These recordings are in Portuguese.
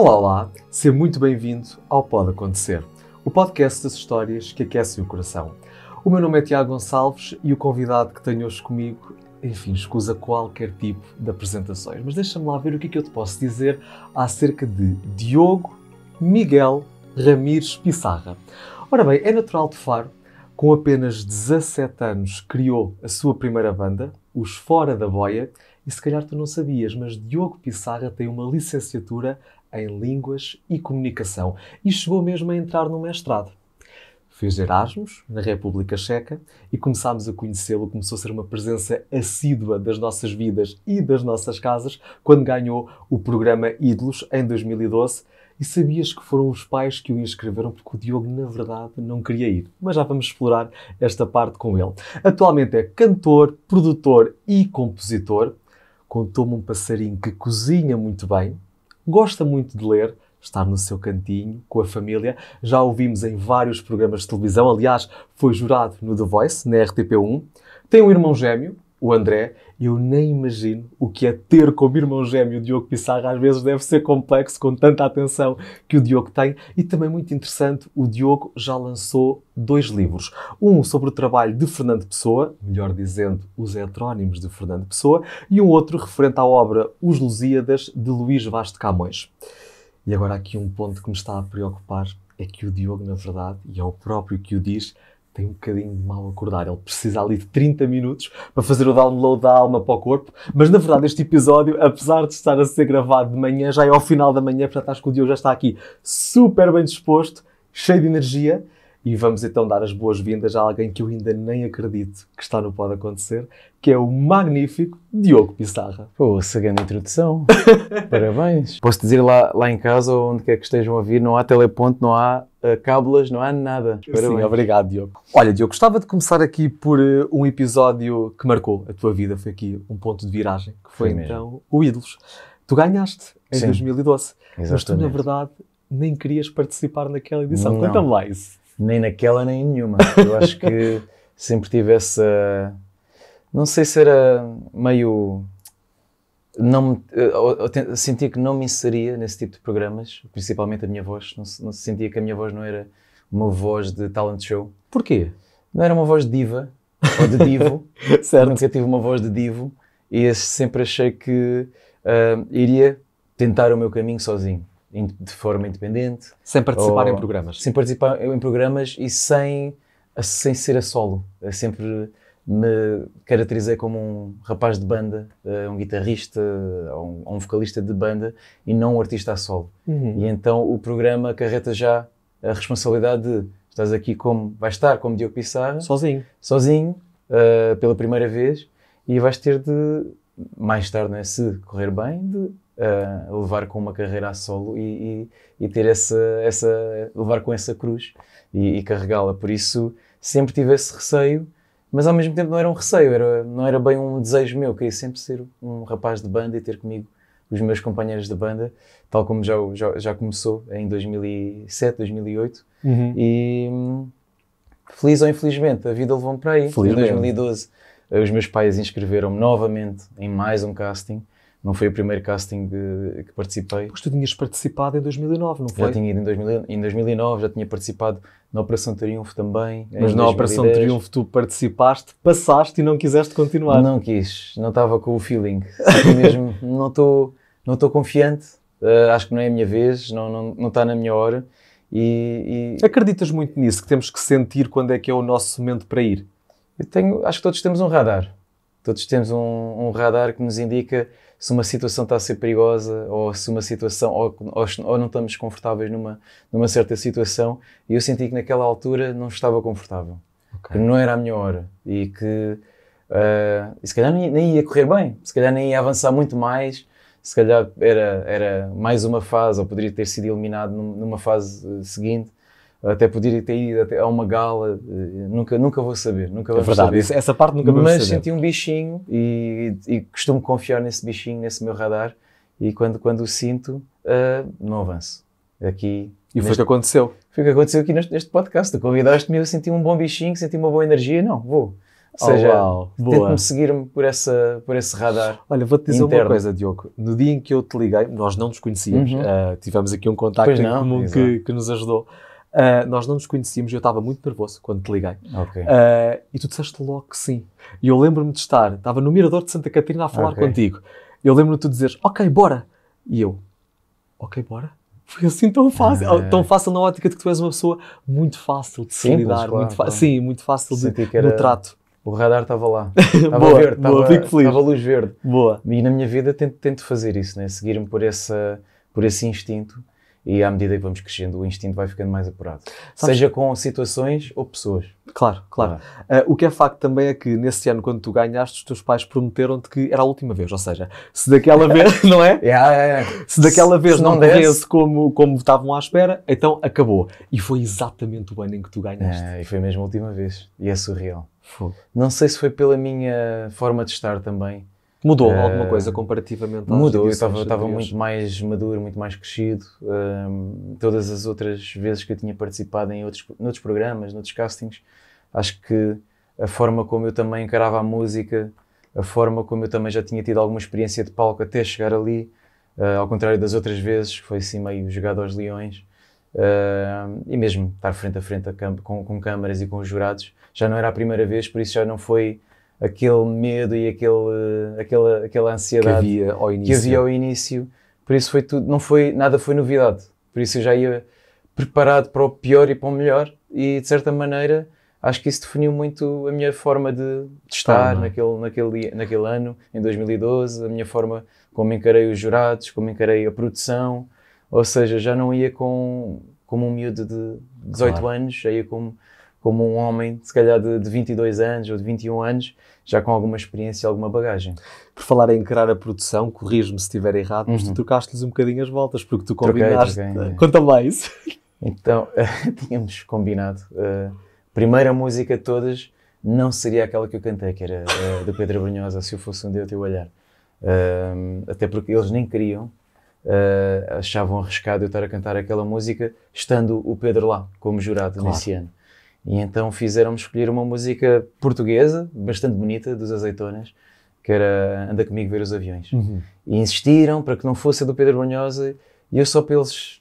Olá, olá! Seja muito bem-vindo ao Pode Acontecer, o podcast das histórias que aquecem o coração. O meu nome é Tiago Gonçalves e o convidado que tenho hoje comigo, enfim, escusa qualquer tipo de apresentações, mas deixa-me lá ver o que é que eu te posso dizer acerca de Diogo Miguel Ramires Pissarra. Ora bem, é natural de Faro, com apenas 17 anos criou a sua primeira banda, os Fora da Boia, e se calhar tu não sabias, mas Diogo Pissarra tem uma licenciatura em Línguas e Comunicação e chegou mesmo a entrar no mestrado. Fez Erasmus na República Checa e começámos a conhecê-lo, começou a ser uma presença assídua das nossas vidas e das nossas casas quando ganhou o programa Ídolos em 2012. E sabias que foram os pais que o inscreveram, porque o Diogo, na verdade, não queria ir. Mas já vamos explorar esta parte com ele. Atualmente é cantor, produtor e compositor. Contou-me um passarinho que cozinha muito bem, gosta muito de ler, estar no seu cantinho com a família. Já o vimos em vários programas de televisão, aliás, foi jurado no The Voice, na RTP1. Tem um irmão gêmeo, o André, eu nem imagino o que é ter como irmão gêmeo o Diogo Pissarra. Às vezes deve ser complexo com tanta atenção que o Diogo tem. E também muito interessante, o Diogo já lançou dois livros. Um sobre o trabalho de Fernando Pessoa, melhor dizendo, os heterónimos de Fernando Pessoa, e um outro referente à obra Os Lusíadas, de Luís Vaz de Camões. E agora aqui um ponto que me está a preocupar é que o Diogo, na verdade, e é o próprio que o diz, tem um bocadinho de mal acordar. Ele precisa ali de 30 minutos para fazer o download da alma para o corpo. Mas na verdade, este episódio, apesar de estar a ser gravado de manhã, já é ao final da manhã, portanto acho que o Diogo já está aqui super bem disposto, cheio de energia. E vamos então dar as boas-vindas a alguém que eu ainda nem acredito que está no Pode Acontecer, que é o magnífico Diogo Pissarra. Pô, grande introdução. Parabéns. Posso dizer lá, lá em casa ou onde quer que estejam a vir, não há teleponto, não há uh, cábulas, não há nada. Parabéns. Sim, obrigado, Diogo. Olha, Diogo, gostava de começar aqui por uh, um episódio que marcou a tua vida, foi aqui um ponto de viragem, que foi, foi então o Ídolos. Tu ganhaste em Sim. 2012, Exatamente. mas tu, na verdade, nem querias participar naquela edição. Conta-me lá isso nem naquela nem em nenhuma. Eu acho que sempre tive essa. Não sei se era meio. Não, me... Eh, sentia que não me inseria nesse tipo de programas, principalmente a minha voz. Não, não sentia que a minha voz não era uma voz de talent show. Porquê? Não era uma voz de diva ou de divo. certo. Nunca tive uma voz de divo e sempre achei que uh, iria tentar o meu caminho sozinho de forma independente. Sem participar ou, em programas. Sem participar em programas e sem, sem ser a solo. Eu sempre me caracterizei como um rapaz de banda, eh, um guitarrista eh, ou um, um, vocalista de banda e não um artista a solo. Uhum. E então o programa carreta já a responsabilidade de estás aqui como vais estar como Diogo Pissarra. Sozinho. Sozinho, uh, pela primeira vez, e vais ter de, mais tarde, não né, se correr bem, de uh, levar com uma carreira a solo e, e, e, ter essa, essa. levar com essa cruz e, e carregá-la. Por isso sempre tive esse receio, mas ao mesmo tempo não era um receio, era, não era bem um desejo meu. Queria sempre ser um rapaz de banda e ter comigo os meus companheiros de banda, tal como já, já, já começou em 2007, 2008. Uhum. E feliz ou infelizmente, a vida levou-me para aí. Felizmente. Em 2012, os meus pais inscreveram-me novamente em mais um casting não foi o primeiro casting que, que participei. Porque tu tinhas participado em 2009, não foi? Já tinha ido em, 2000, em 2009, já tinha participado na Operação Triunfo também. Mas na 2010. Operação Triunfo tu participaste, passaste e não quiseste continuar. Não quis, não estava com o feeling. mesmo, não estou não confiante, uh, acho que não é a minha vez, não está não, não tá na minha hora. E, e, Acreditas muito nisso, que temos que sentir quando é que é o nosso momento para ir? Eu tenho, acho que todos temos um radar. Todos temos um, um radar que nos indica se uma situação está a ser perigosa ou se uma situação ou, ou, ou, não estamos confortáveis numa numa certa situação e eu senti que naquela altura não estava confortável okay. que não era a minha hora e que uh, e se calhar nem, nem, ia correr bem se calhar nem ia avançar muito mais se calhar era era mais uma fase ou poderia ter sido eliminado numa fase seguinte até poder ter ido a uma gala, eh, nunca, nunca vou saber, nunca vou é saber. Essa parte nunca vou saber. Mas senti um bichinho e, e, costumo confiar nesse bichinho, nesse meu radar e quando, quando o sinto, uh, não avanço. Aqui, e foi o que aconteceu. Foi o que aconteceu aqui neste, neste podcast. Tu convidaste-me, eu senti um bom bichinho, senti uma boa energia, não, vou. Ou oh, seja, oh, tento-me seguir-me por, essa, por esse radar. Olha, vou-te dizer interno. uma coisa, Diogo. No dia em que eu te liguei, nós não nos conhecíamos, uhum. uh, tivemos aqui um contacto comum que, que nos ajudou. Uh, nós não nos conhecíamos e eu estava muito nervoso quando te liguei. Okay. Uh, e tu disseste logo que sim. E eu lembro-me de estar, estava no Mirador de Santa Catarina a falar okay. contigo. Eu lembro-me de tu dizeres, ok, bora. E eu, ok, bora. Foi assim tão fácil, ah. tão fácil na ótica de que tu és uma pessoa muito fácil de se lidar, claro, muito claro. sim, muito fácil de, era... no trato. O radar estava lá. Estava verde, estava luz verde. Boa. E na minha vida tento, tento fazer isso, né? seguir-me por, essa, por esse instinto e à medida que vamos crescendo, o instinto vai ficando mais apurado. Sabes? Seja com situações ou pessoas. Claro, claro. Ah. Uh, o que é facto também é que nesse ano, quando tu ganhaste, os teus pais prometeram-te que era a última vez, ou seja, se daquela vez, não é? Yeah, yeah, yeah. Se daquela vez se não, não desse como, como estavam à espera, então acabou. E foi exatamente o ano em que tu ganhaste. É, e foi mesmo a última vez. E é surreal. Fogo. Não sei se foi pela minha forma de estar também Mudou uh, alguma coisa comparativamente às Mudou, eu estava muito mais maduro, muito mais crescido. todas as outras vezes que eu tinha participado em outros, noutros programas, noutros castings, acho que a forma como eu também encarava a música, a forma como eu também já tinha tido alguma experiência de palco até chegar ali, uh, ao contrário das outras vezes, que foi assim meio jogado aos leões, uh, e mesmo estar frente a frente a com, com câmaras e com os jurados, já não era a primeira vez, por isso já não foi aquele medo e aquele, aquela, aquela ansiedade que havia ao início. Havia ao início. Por isso foi tudo, não foi, nada foi novidade. Por isso eu já ia preparado para o pior e para o melhor e de certa maneira acho que isso definiu muito a minha forma de, de estar ah, naquele, naquele, naquele ano, em 2012, a minha forma como encarei os jurados, como encarei a produção, ou seja, já não ia com, como um miúdo de 18 claro. anos, já ia como como um homem, se calhar de, de 22 anos ou de 21 anos, já com alguma experiência e alguma bagagem. Por falar em encarar a produção, corrijo-me se estiver errado, uhum. mas tu uhum. trocaste-lhes um bocadinho as voltas, porque tu combinaste. Troquei, troquei. Conta mais. Então, eh, tínhamos combinado. Uh, primeira música de todas não seria aquela que eu cantei, que era uh, Pedro Pedra Brunhosa, Se Eu Fosse Um Deus, Eu Teu Olhar. Uh, até porque eles nem queriam, uh, achavam arriscado eu estar a cantar aquela música, estando o Pedro lá, como jurado, claro. nesse ano. E então fizeram-me escolher uma música portuguesa, bastante bonita, dos Azeitonas, que era Anda Comigo Ver os Aviões. Uhum. E insistiram para que não fosse a do Pedro Brunhosa, e eu só para eles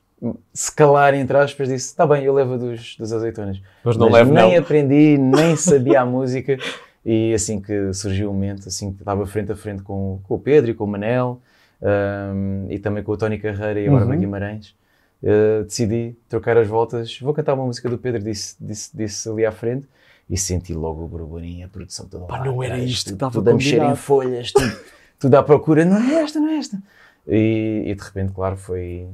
se calarem, entre aspas, disse: Está bem, eu levo a dos, dos Azeitonas. Mas não levo, Nem não. aprendi, nem sabia a música. E assim que surgiu o momento, assim que estava frente a frente com, com o Pedro e com o Manel, um, e também com o Tony Carreira e o Bárbara uhum. Guimarães eh, decidi trocar as voltas. Vou cantar uma música do Pedro, disse, disse, disse ali à frente. E senti logo o burburinho, a produção toda Pá, lá. não era isto que estava Tudo a mexer em folhas, tudo, tudo à procura. Não é esta, não é esta. E, e de repente, claro, foi,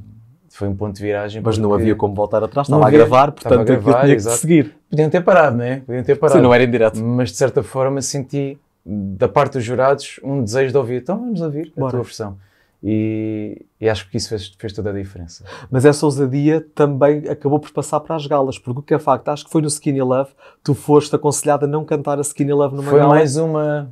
foi um ponto de viragem. Mas não havia como voltar atrás, estava havia, a gravar, portanto a gravar, tinha exato. que seguir. Podiam ter parado, não é? Podiam ter parado. Sim, não era em direto. Mas de certa forma senti, da parte dos jurados, um desejo de ouvir. Então vamos ouvir Bora. a tua versão. E, e, acho que isso fez, fez, toda a diferença. Mas essa ousadia também acabou por passar para as galas, porque o que é facto, acho que foi no Skinny Love, tu foste aconselhado a não cantar a Skinny Love numa foi gala. Mais uma,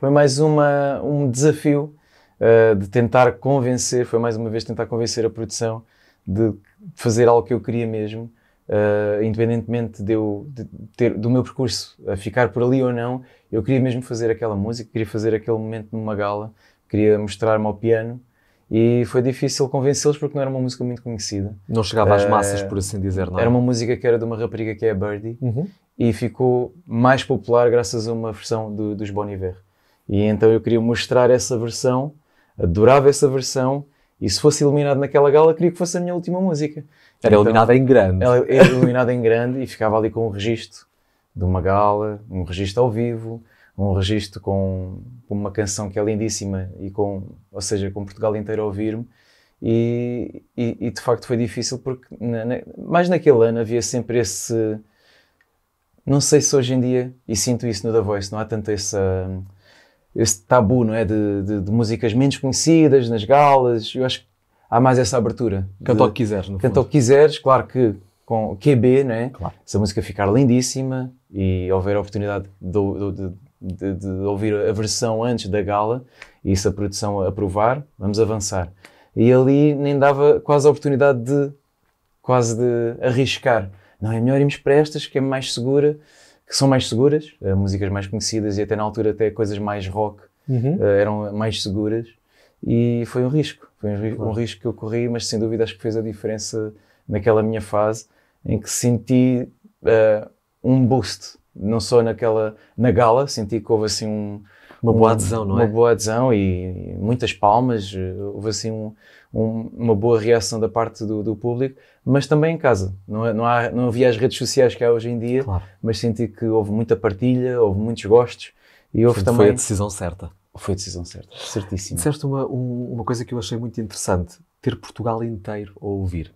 foi mais uma, um desafio uh, de tentar convencer, foi mais uma vez tentar convencer a produção de fazer algo que eu queria mesmo, uh, independentemente de eu, de ter, do meu percurso a ficar por ali ou não, eu queria mesmo fazer aquela música, queria fazer aquele momento numa gala queria mostrar-me ao piano e foi difícil convencê-los porque não era uma música muito conhecida. Não chegava às eh, massas, por assim dizer, não? É? Era uma música que era de uma rapariga que é a Birdie uhum. e ficou mais popular graças a uma versão do, dos Bon Iver. E então eu queria mostrar essa versão, adorava essa versão e se fosse iluminado naquela gala, queria que fosse a minha última música. Era então, em grande. Era iluminada em grande e ficava ali com um registro de uma gala, um registro ao vivo, um registro com, com, uma canção que é lindíssima e com, ou seja, com Portugal inteiro a ouvir-me. E, e, e, de facto foi difícil porque na, na, mais naquele ano havia sempre esse não sei se hoje em dia e sinto isso no da Voice não há tanto esse, esse tabu não é de, de, de músicas menos conhecidas nas galas eu acho que há mais essa abertura canta o que quiseres no canta o que quiseres claro que com QB não é claro. se a música ficar lindíssima e houver a oportunidade de, de de, de, ouvir a versão antes da gala e se a produção aprovar, vamos avançar. E ali nem dava quase a oportunidade de quase de arriscar. Não, é melhor irmos para estas que é mais segura, que são mais seguras, eh, músicas mais conhecidas e até na altura até coisas mais rock uhum. Eh, eram mais seguras e foi um risco, foi um, um risco que eu corri, mas sem dúvida acho que fez a diferença naquela minha fase em que senti uh, um boost não só naquela, na gala, senti que houve assim um, uma boa adesão, não é? Uma boa adesão e muitas palmas, houve assim um, um, uma boa reação da parte do, do, público, mas também em casa. Não, é, não, há, não havia as redes sociais que há hoje em dia, claro. mas senti que houve muita partilha, houve muitos gostos e houve Sim, também. Foi a decisão certa. Foi a decisão certa, certíssima Disseste uma, uma coisa que eu achei muito interessante: ter Portugal inteiro a ouvir.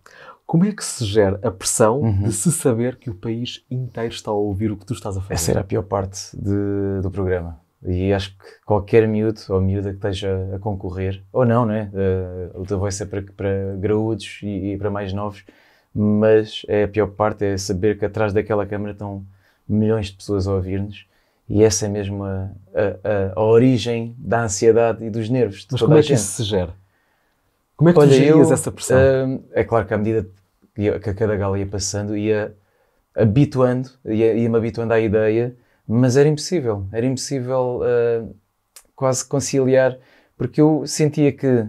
Como é que se gera a pressão uhum. de se saber que o país inteiro está a ouvir o que tu estás a fazer? Essa era a pior parte de, do programa. E acho que qualquer miúdo ou miúda que esteja a concorrer, ou não, né? Uh, o teu voice é para, para graúdos e, e, para mais novos, mas é a pior parte é saber que atrás daquela câmara estão milhões de pessoas a ouvir-nos e essa é mesmo a, a, a, a origem da ansiedade e dos nervos. mas como é que isso se gera? Como é que Olha, tu gerias eu, essa pressão? Uh, é claro que à medida que a cada gala ia passando, ia habituando, ia-me ia habituando à ideia, mas era impossível, era impossível uh, quase conciliar, porque eu sentia que,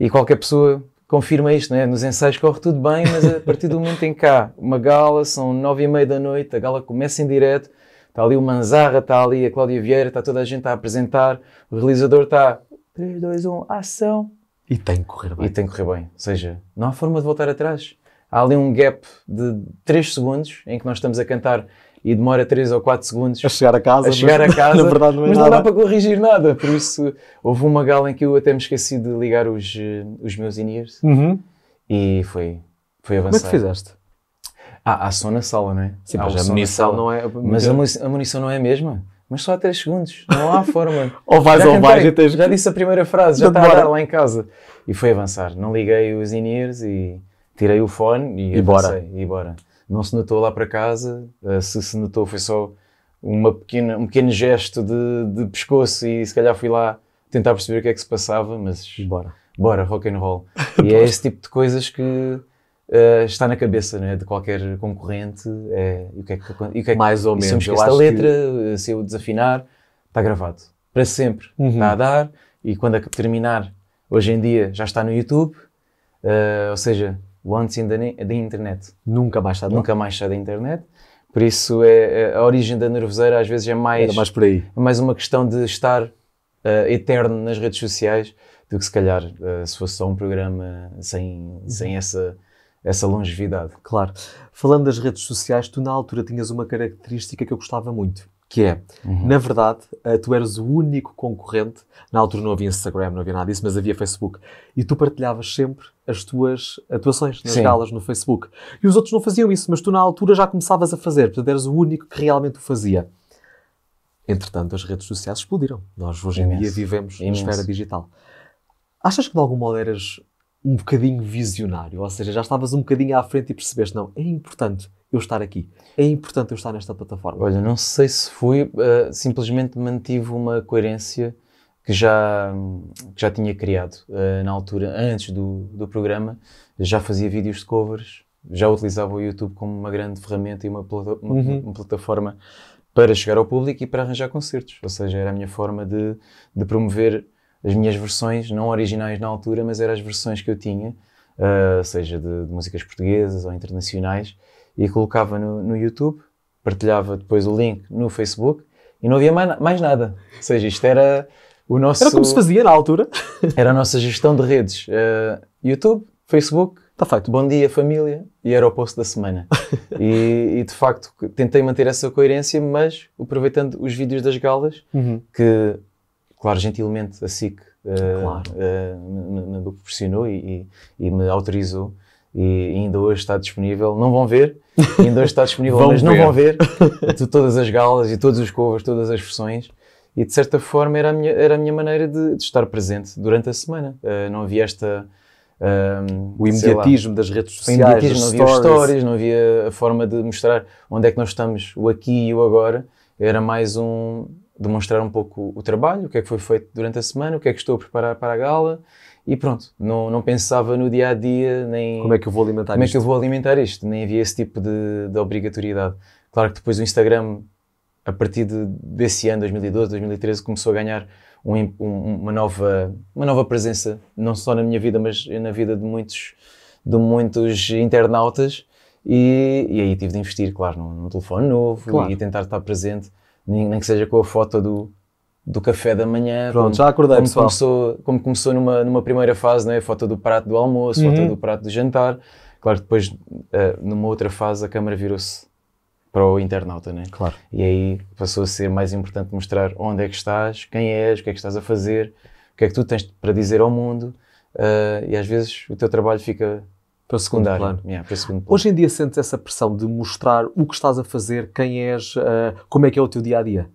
e qualquer pessoa confirma isto, né? nos ensaios corre tudo bem, mas a partir do momento em cá, uma gala, são nove e meia da noite, a gala começa em direto, está ali o Manzarra, está ali a Cláudia Vieira, está toda a gente a apresentar, o realizador está 3, 2, 1, ação, e tem que correr bem. E tem que correr bem. Ou seja, não há forma de voltar atrás. Há ali um gap de 3 segundos em que nós estamos a cantar e demora 3 ou 4 segundos a chegar a casa. A chegar mas, a casa, na verdade não é mas nada. não dá para corrigir nada. Por isso, houve uma gala em que eu até me esqueci de ligar os, eh, os meus in-ears uhum. e foi, foi avançar. Como é que fizeste? Ah, há som na sala, não é? Sim, há mas a munição não é. Mas a munição não é a mesma mas só há 3 segundos, não há forma. ou vais já ou vais e tens... Já disse a primeira frase, já está a dar lá em casa. E foi avançar, não liguei os in e tirei o fone e, e avancei, bora. E bora. Não se notou lá para casa, eh, se se notou foi só uma pequena, um pequeno gesto de, de pescoço e se calhar fui lá tentar perceber o que é que se passava, mas... Bora. Bora, rock and roll. e é esse tipo de coisas que Uh, está na cabeça é, de qualquer concorrente é, e o que é que, e o que, é que mais ou menos se eu, eu acho letra que... Eh, se eu desafinar está gravado para sempre uhum. está a dar e quando a terminar hoje em dia já está no YouTube uh, ou seja once in the, internet nunca mais está nunca mais está da internet por isso é, é, a origem da nervoseira às vezes é mais mais por aí é mais uma questão de estar uh, eterno nas redes sociais do que se calhar se fosse só um programa sem uhum. sem essa essa longevidade. Claro. Falando das redes sociais, tu na altura tinhas uma característica que eu gostava muito, que é, uhum. na verdade, eh, tu eras o único concorrente, na altura não havia Instagram, não havia nada disso, mas havia Facebook, e tu partilhavas sempre as tuas atuações nas Sim. galas no Facebook. E os outros não faziam isso, mas tu na altura já começavas a fazer, portanto eras o único que realmente o fazia. Entretanto, as redes sociais explodiram. Nós hoje em Imenso. dia vivemos Imenso. na esfera digital. Achas que de algum modo eras um bocadinho visionário, ou seja, já estavas um bocadinho à frente e percebeste, não, é importante eu estar aqui, é importante eu estar nesta plataforma. Olha, não sei se foi, uh, eh, simplesmente mantive uma coerência que já, que já tinha criado uh, na altura, antes do, do programa, já fazia vídeos de covers, já utilizava o YouTube como uma grande ferramenta e uma, plata uma, uhum. uma plataforma para chegar ao público e para arranjar concertos, ou seja, era a minha forma de, de promover as minhas versões, não originais na altura, mas eram as versões que eu tinha, uh, seja de, de, músicas portuguesas ou internacionais, e colocava no, no YouTube, partilhava depois o link no Facebook e não havia mais, mais nada. Ou seja, isto era o nosso. Era como se fazia na altura. era a nossa gestão de redes. Uh, YouTube, Facebook, Está feito. Bom dia, família. E era o post da semana. e, e, de facto tentei manter essa coerência, mas aproveitando os vídeos das galas, uhum. que claro, gentilmente a SIC eh, claro. me, eh, me, me, proporcionou e, e, e me autorizou e ainda hoje está disponível. Não vão ver, ainda hoje está disponível, mas não vão ver todas as galas e todos os covers, todas as versões. E de certa forma era a minha, era a minha maneira de, de estar presente durante a semana. Uh, não havia esta. Um, ehm, o imediatismo lá, das redes sociais. Das não havia histórias não havia a forma de mostrar onde é que nós estamos, o aqui e o agora. Era mais um demonstrar um pouco o trabalho, o que é que foi feito durante a semana, o que é que estou a preparar para a gala e pronto, não, não pensava no dia a dia nem como é que eu vou alimentar como isto? é que eu vou alimentar isto, nem havia esse tipo de, de obrigatoriedade. Claro que depois o Instagram a partir de, desse ano 2012, 2013 começou a ganhar um, um, uma nova uma nova presença não só na minha vida mas na vida de muitos de muitos internautas e, e aí tive de investir, claro, num, num telefone novo claro. e tentar estar presente nem, nem que seja com a foto do, do café da manhã. Pronto, como, já acordei, como pessoal. Começou, como começou numa, numa primeira fase, né? a foto do prato do almoço, a uhum. foto do prato do jantar. Claro que depois, uh, numa outra fase, a câmara virou-se para o internauta, né? Claro. E aí passou a ser mais importante mostrar onde é que estás, quem és, o que é que estás a fazer, o que é que tu tens para dizer ao mundo. Uh, e às vezes o teu trabalho fica para o segundo, plano. Yeah, para o segundo plano. Hoje em dia sentes essa pressão de mostrar o que estás a fazer, quem és, uh, como é que é o teu dia a dia?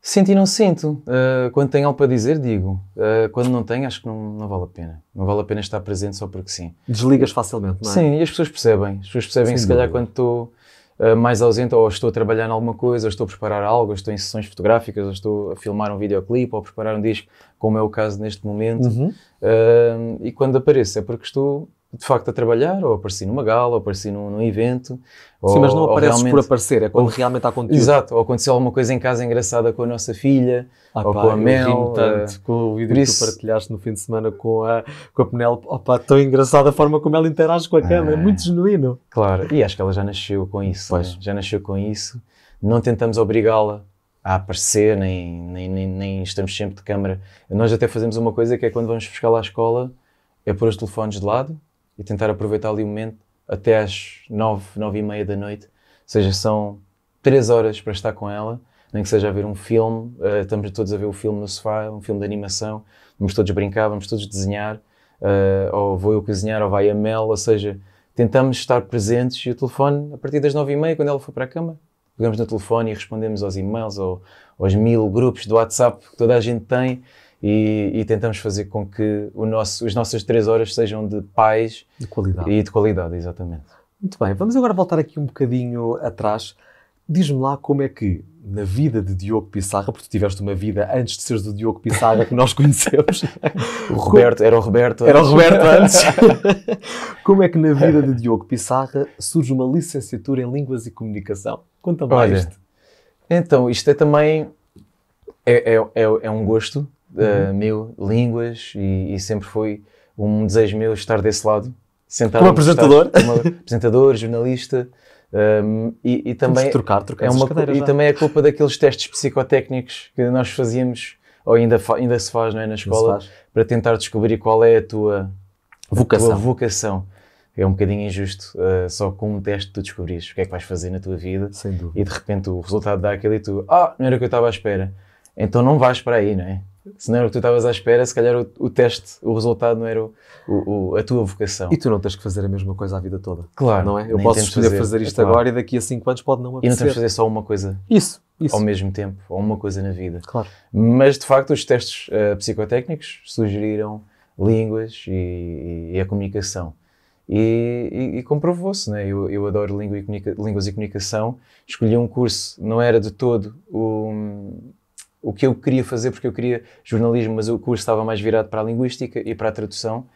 Sinto e não sinto. Uh, quando tenho algo para dizer, digo. Uh, quando não tenho, acho que não, não vale a pena. Não vale a pena estar presente só porque sim. Desligas facilmente, não é? Sim, e as pessoas percebem. As pessoas percebem, Sem se calhar, quando estou uh, mais ausente, ou estou a trabalhar em alguma coisa, ou estou a preparar algo, ou estou em sessões fotográficas, ou estou a filmar um videoclipe, ou a preparar um disco, como é o caso neste momento. Uhum. e quando apareço, é porque estou de facto a trabalhar, ou apareci numa gala, ou apareci num, num evento. Sim, ou, mas não apareces por aparecer, é quando ou, realmente há conteúdo. Exato, ou aconteceu alguma coisa em casa engraçada com a nossa filha, ah, ou pá, com a Mel. tanto eh, com o vídeo isso... que tu partilhaste no fim de semana com a, com a Penelope. Opa, oh, tão engraçada a forma como ela interage com a câmera, é muito ah, genuíno. Claro, e acho que ela já nasceu com isso. Né? Já nasceu com isso. Não tentamos obrigá-la a aparecer, nem, nem, nem, nem estamos sempre de câmara. Nós até fazemos uma coisa que é quando vamos buscar lá à escola, é pôr os telefones de lado e tentar aproveitar ali o momento até às nove, nove e meia da noite. Ou seja, são três horas para estar com ela, nem que seja a ver um filme. Uh, estamos todos a ver o filme no sofá, um filme de animação. Vamos todos brincar, vamos todos desenhar. Uh, ou vou eu cozinhar, ou vai a Mel. Ou seja, tentamos estar presentes e o telefone, a partir das nove e meia, quando ela for para a cama, pegamos no telefone e respondemos aos e-mails ou aos mil grupos do WhatsApp que toda a gente tem e, e tentamos fazer com que o nosso, as nossas três horas sejam de paz de qualidade. e de qualidade, exatamente. Muito bem, vamos agora voltar aqui um bocadinho atrás. Diz-me lá como é que, na vida de Diogo Pissarra, porque tu tiveste uma vida antes de seres o Diogo Pissarra que nós conhecemos. o Roberto, era o Roberto. Era o Roberto antes. como é que na vida de Diogo Pissarra surge uma licenciatura em Línguas e Comunicação? Conta-me isto. Então, isto é também... É, é, é, é um gosto eh, mil uhum. meu, línguas, e, e, sempre foi um desejo meu estar desse lado. Sentado como apresentador? Estar, como apresentador, jornalista. Um, e, e, também trocar, trocar é uma, cadeiras, e não. É? também é culpa daqueles testes psicotécnicos que nós fazíamos ou ainda, ainda se faz é, na escola para tentar descobrir qual é a tua vocação, a tua vocação é um bocadinho injusto uh, só com um teste tu descobrires o que é que vais fazer na tua vida e de repente o resultado dá aquele e tu, ah, não era o que eu estava à espera. Então não vais para aí, não é? se não era o que tu estavas à espera, se calhar o, o teste, o resultado não era o, o, a tua vocação. E tu não tens que fazer a mesma coisa a vida toda. Claro. Não é? Eu posso escolher fazer, fazer isto é agora claro. e daqui a 5 anos pode não acontecer. E não tens que fazer só uma coisa. Isso. Isso. Ao mesmo tempo, ou uma coisa na vida. Claro. Mas de facto, os testes uh, psicotécnicos sugeriram línguas e, e a comunicação. E, e, e comprovou-se, né? Eu, eu adoro língua e línguas e comunicação. Escolhi um curso, não era de todo o o que eu queria fazer, porque eu queria jornalismo, mas o curso estava mais virado para a linguística e para a tradução.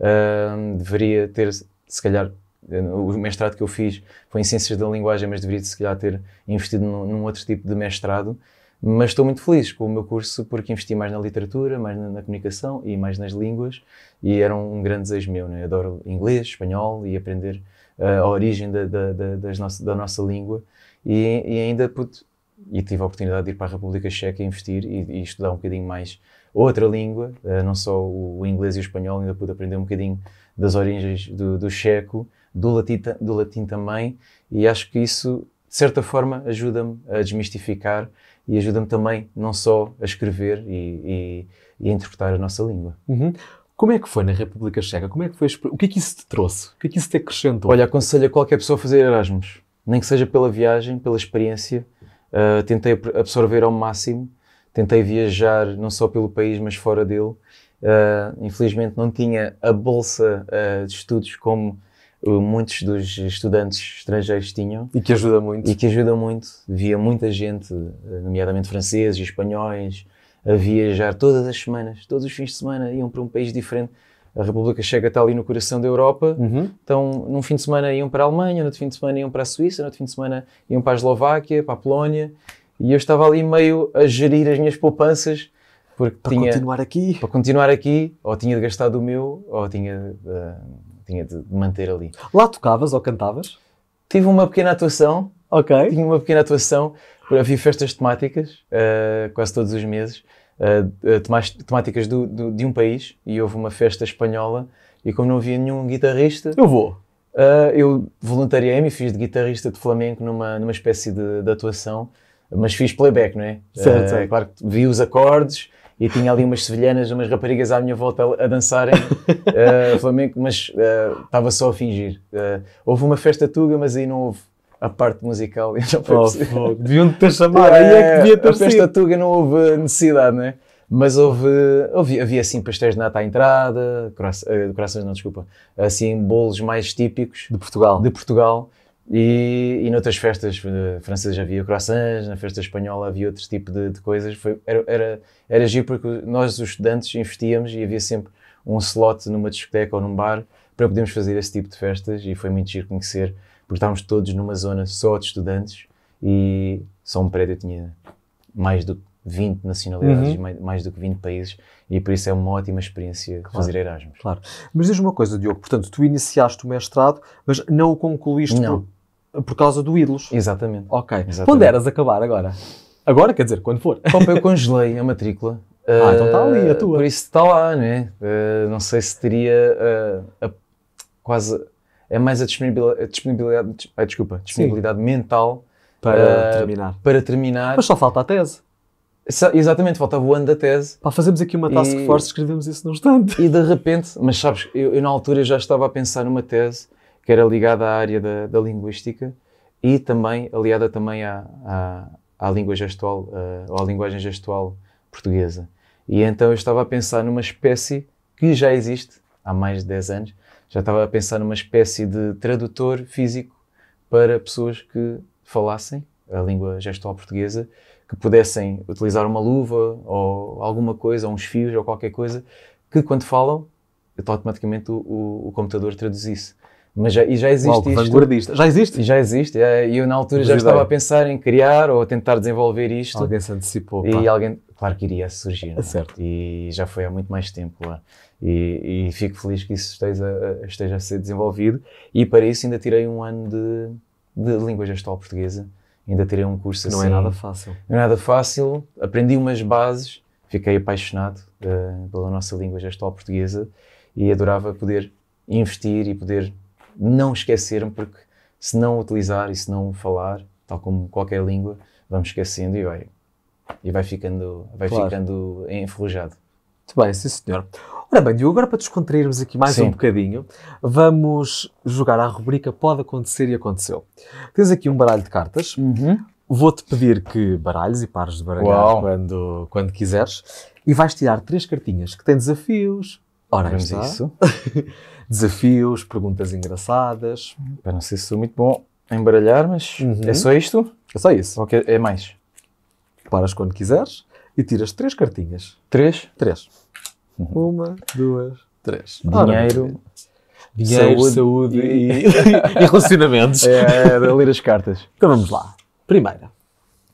Uh, deveria ter, se calhar, o mestrado que eu fiz foi em Ciências da Linguagem, mas deveria, se calhar, ter investido num, num outro tipo de mestrado. Mas estou muito feliz com o meu curso porque investi mais na literatura, mais na, na comunicação e mais nas línguas, e era um, grande desejo meu. Né? Adoro inglês, espanhol e aprender uh, a origem da, da, da, nossa, da nossa língua, e, e ainda pude e tive a oportunidade de ir para a República Checa investir e, e estudar um bocadinho mais outra língua, uh, não só o inglês e o espanhol, ainda pude aprender um bocadinho das origens do, do checo, do latim, do latim também, e acho que isso, de certa forma, ajuda-me a desmistificar e ajuda-me também não só a escrever e, e, e a interpretar a nossa língua. Uhum. Como é que foi na República Checa? Como é que foi? O que é que isso te trouxe? O que é que isso te acrescentou? Olha, aconselho a qualquer pessoa a fazer Erasmus, nem que seja pela viagem, pela experiência, Uh, tentei absorver ao máximo, tentei viajar não só pelo país, mas fora dele. Uh, infelizmente não tinha a bolsa uh, de estudos como muitos dos estudantes estrangeiros tinham. E que ajuda muito. E que ajuda muito. Via muita gente, nomeadamente franceses e espanhóis, a viajar todas as semanas, todos os fins de semana, iam para um país diferente a República Checa está ali no coração da Europa, uhum. então num fim de semana iam para a Alemanha, no outro fim de semana iam para a Suíça, no outro fim de semana iam para a Eslováquia, para a Polónia, e eu estava ali meio a gerir as minhas poupanças, porque para tinha, continuar aqui. Para continuar aqui, ou tinha de gastar do meu, ou tinha de, uh, ah, tinha de manter ali. Lá tocavas ou cantavas? Tive uma pequena atuação. Ok. Tinha uma pequena atuação. Havia festas temáticas, uh, quase todos os meses uh, temáticas do, do, de um país e houve uma festa espanhola e como não havia nenhum guitarrista... Eu vou! Uh, eu voluntariei-me e fiz de guitarrista de flamenco numa, numa espécie de, de atuação, mas fiz playback, não é? Certo, certo. Claro que vi os acordes e tinha ali umas sevilhanas, umas raparigas à minha volta a dançarem uh, flamenco, mas estava uh, só a fingir. Uh, houve uma festa tuga, mas aí não houve a parte musical. Eu não oh, Deviam ter chamado, aí é que é, devia ter A festa Tuga não houve necessidade, né? Mas houve, houve, havia assim pastéis de nata à entrada, corações eh, não, desculpa, assim bolos mais típicos. De Portugal. De Portugal. E, e noutras festas eh, francesas havia croissants, na festa espanhola havia outro tipo de, de coisas. Foi, era, era, era giro porque nós, os estudantes, investíamos e havia sempre um slot numa discoteca ou num bar para podermos fazer esse tipo de festas e foi muito giro conhecer porque estávamos todos numa zona só de estudantes e só um prédio tinha mais do que 20 nacionalidades, uhum. mais do que 20 países, e por isso é uma ótima experiência claro, fazer Erasmus. Claro. Mas diz uma coisa, Diogo, portanto, tu iniciaste o mestrado, mas não o concluíste não. Por, por, causa do ídolos. Exatamente. Ok. Exatamente. eras acabar agora? Agora, quer dizer, quando for. Opa, eu congelei a matrícula. ah, uh, então está ali a eh, tua. Por isso está lá, não é? Uh, não sei se teria uh, a, quase é mais a disponibilidade, a disponibilidade ah, desculpa, disponibilidade mental para, eh, terminar. para terminar. Mas só falta a tese. exatamente, faltava o ano da tese. Pá, fazemos aqui uma task e, force, escrevemos isso no instante. E de repente, mas sabes, eu, eu, na altura já estava a pensar numa tese que era ligada à área da, da linguística e também aliada também à, à, à língua gestual, eh, ou à linguagem gestual portuguesa. E então eu estava a pensar numa espécie que já existe há mais de 10 anos, já estava a pensar numa espécie de tradutor físico para pessoas que falassem a língua gestual portuguesa, que pudessem utilizar uma luva ou alguma coisa, ou uns fios ou qualquer coisa, que quando falam, automaticamente o, o, o computador traduzisse. Mas já, e já existe Uau, isto. Já existe? Já existe. É, e eu na altura Mas já ideia. estava a pensar em criar ou a tentar desenvolver isto. Alguém se antecipou. E alguém claro que iria surgir. É, é? Certo. E já foi há muito mais tempo lá. E, e fico feliz que isso esteja, esteja, a ser desenvolvido. E para isso ainda tirei um ano de, de língua gestual portuguesa. Ainda tirei um curso assim. Não é assim. nada fácil. Não é nada fácil. Aprendi umas bases. Fiquei apaixonado uh, pela nossa língua gestual portuguesa e adorava poder investir e poder não esquecer-me, porque se não utilizar e se não falar, tal como qualquer língua, vamos esquecendo e olha, e vai ficando, vai claro. ficando enferrujado. Muito bem, sim senhor. Ora bem, Diogo, agora para descontrairmos aqui mais sim. um bocadinho, vamos jogar à rubrica Pode Acontecer e Aconteceu. Tens aqui um baralho de cartas. Uhum. Vou-te pedir que baralhes e pares de baralhar quando, quando quiseres. E vais tirar três cartinhas que têm desafios. Ora, Vemos está. isso. desafios, perguntas engraçadas. Para não sei se sou muito bom em baralhar, mas uhum. é só isto? É só isso. Ou é mais? paras quando quiseres e tiras três cartinhas. Três? Três. Uhum. Uma, duas, três. Dinheiro. Dinheiro, saúde, saúde e, e relacionamentos. É, é, ler as cartas. Então vamos lá. Primeira.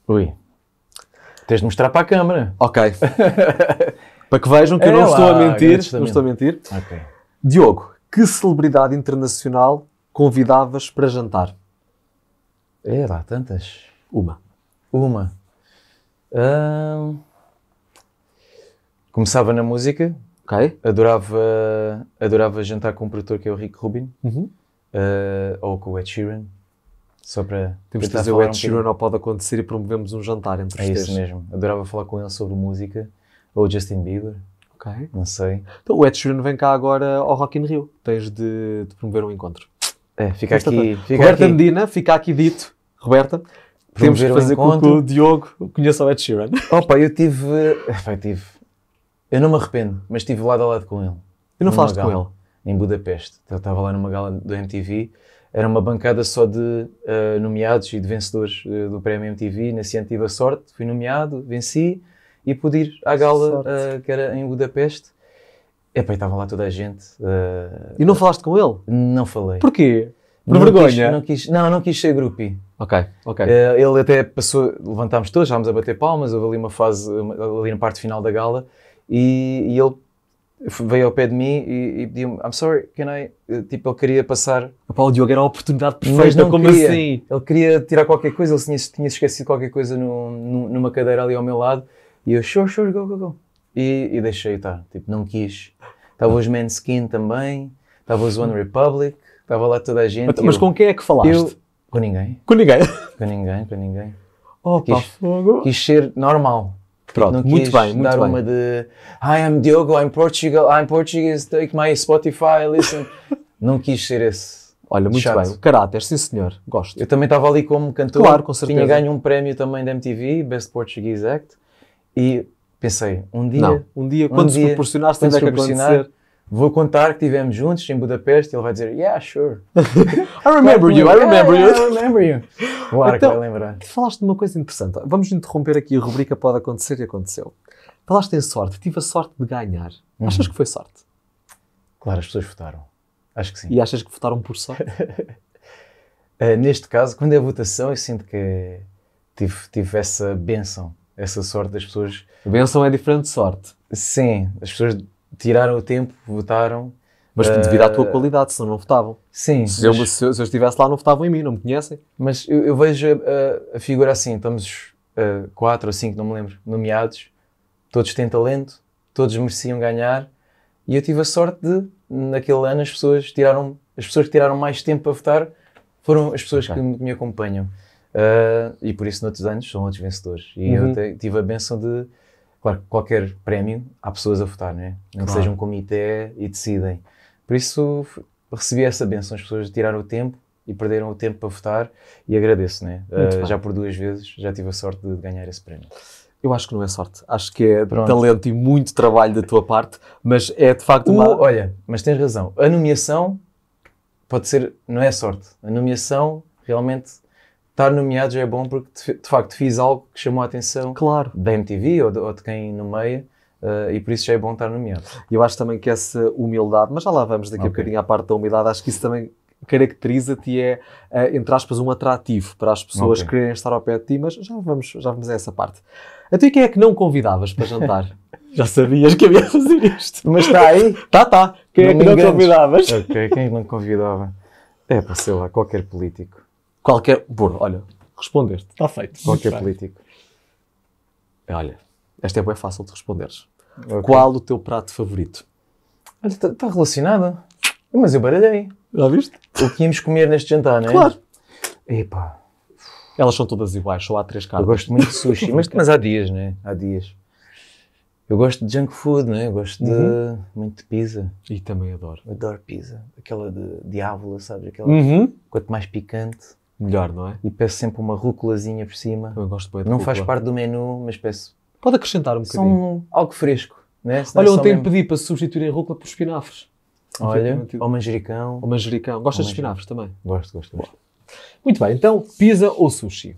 Ui. Tens de mostrar para a câmara. Ok. para que vejam que é eu não lá, estou a mentir. Não estou a mentir. Okay. Diogo, que celebridade internacional convidavas para jantar? É lá, tantas. Uma. Uma começava na música. Adorava, adorava jantar com um produtor que é o Rick Rubin. Uhum. Uh, ou com o Ed Sheeran. Só para. Temos de fazer o Ed um Sheeran ao Pode Acontecer e promovemos um jantar entre é os É isso mesmo. Adorava falar com ele sobre música. Ou Justin Bieber. Ok. Não sei. Então o Ed Sheeran vem cá agora ao Rock in Rio. Tens de, de promover um encontro. É, fica Mas, aqui. Fica Roberta aqui. Medina, fica aqui dito. Roberta, temos que fazer com que o Diogo conheça o Ed Sheeran. Opa, eu tive, eu tive. Eu não me arrependo, mas estive lado a lado com ele. E não falaste com ele? Em Budapeste. Ele estava lá numa gala do MTV. Era uma bancada só de uh, nomeados e de vencedores uh, do prémio MTV. Nesse ano tive a sorte, fui nomeado, venci e pude ir à gala uh, que era em Budapeste. Epá, estava lá toda a gente. e não falaste com ele? Não falei. Porquê? Por não vergonha? Quis, não, quis, não, não quis ser grupi. Ok, ok. Eh, ele até passou, levantámos todos, estávamos a bater palmas, houve ali uma fase, ali na parte final da gala, e, e ele veio ao pé de mim e, e pediu-me, I'm sorry, can I? Eh, tipo, ele queria passar. Opa, o Diogo era a oportunidade perfeita, não como queria. assim? Ele queria tirar qualquer coisa, ele tinha, tinha esquecido qualquer coisa no, no, numa cadeira ali ao meu lado, e eu, sure, sure, go, go, go. E, e deixei estar, tipo, não quis. Estava os Manskin também, estava os One Republic, estava lá toda a gente. Mas, eu, com quem é que falaste? Eu, com ninguém. Com ninguém. com ninguém, com ninguém. Oh, quis, fogo. Quis ser normal. Pronto, não muito bem, muito dar bem. uma de I am Diogo, I'm Portugal, I'm Portuguese, take my Spotify, listen. não quis ser esse. Olha, muito chato. bem. Caráter, sim senhor, gosto. Eu também estava ali como cantor. Claro, com certeza. Tinha ganho um prémio também da MTV, Best Portuguese Act. E pensei, um dia... Não, um dia, um quando dia, se proporcionar, se acontecer vou contar que estivemos juntos em Budapeste e ele vai dizer, yeah, sure. I remember you, I remember you. I remember you. Claro então, vai lembrar. Falaste de uma coisa interessante. Vamos interromper aqui a rubrica Pode Acontecer e Aconteceu. Falaste em sorte. Tive a sorte de ganhar. Uhum. Achas que foi sorte? Claro, as pessoas votaram. Acho que sim. E achas que votaram por sorte? uh, neste caso, quando é votação, eu sinto que tive, tive essa benção, essa sorte das pessoas. A benção é diferente de sorte. Sim, as pessoas tiraram o tempo, votaram. Mas uh, devido à tua eh, qualidade, senão não votavam. Sim. Se, mas, eu, se, eu, se, eu, estivesse lá, não votavam em mim, não me conhecem. Mas eu, eu vejo a, eh, a, figura assim: estamos uh, quatro ou cinco, não me lembro, nomeados, todos têm talento, todos mereciam ganhar, e eu tive a sorte de, naquele ano, as pessoas tiraram as pessoas que tiraram mais tempo para votar foram as pessoas okay. que me acompanham. Uh, e por isso, noutros anos, são outros vencedores. E uhum. eu te, tive a benção de Claro que qualquer prémio há pessoas a votar, não é? Não claro. que seja um comitê e decidem. Por isso recebi essa benção, as pessoas tiraram o tempo e perderam o tempo para votar e agradeço, né? Uh, já por duas vezes já tive a sorte de ganhar esse prémio. Eu acho que não é sorte, acho que é Pronto. talento e muito trabalho da tua parte, mas é de facto uma. O, olha, mas tens razão, a nomeação pode ser, não é sorte, a nomeação realmente estar nomeado já é bom porque de, facto fiz algo que chamou a atenção claro. da MTV ou de, ou de quem nomeia. Uh, e por isso já é bom estar nomeado. E eu acho também que essa humildade, mas já lá vamos daqui okay. a bocadinho à parte da humildade, acho que isso também caracteriza-te e é, uh, entre aspas, um atrativo para as pessoas okay. quererem estar ao pé de ti, mas já vamos, já vamos a essa parte. Até quem é que não convidavas para jantar? já sabias que havia fazer isto. Mas está aí? Está, está. Quem não é que não enganes. convidavas? Ok, quem é não convidava? É, para sei lá, qualquer político. Qualquer. Bruno, olha, respondeste. Está feito. Qualquer político. Feito. É, olha, esta é bem fácil de responderes. Okay. Qual o teu prato favorito? Olha, está tá relacionado. Mas eu baralhei. Já viste? O que íamos comer neste jantar, não é? Claro. Epá. Elas são todas iguais, só há três caras Eu gosto muito de sushi, mas, mas há dias, né? Há dias. Eu gosto de junk food, né? Eu gosto de, uhum. muito de pizza. E também adoro. Adoro pizza. Aquela de diávola, sabes? Aquela. Uhum. Quanto mais picante melhor, não é? E peço sempre uma rúculazinha por cima. Eu gosto de Não rúcula. faz parte do menu, mas peço. Pode acrescentar um bocadinho. São algo fresco, né? Olha, é ontem mesmo- pedi para substituir a rúcula por espinafres. Olha, ou manjericão. Ou manjericão. Gostas Ou de espinafres também? Gosto, gosto, gosto. Muito bem, então, pizza ou sushi?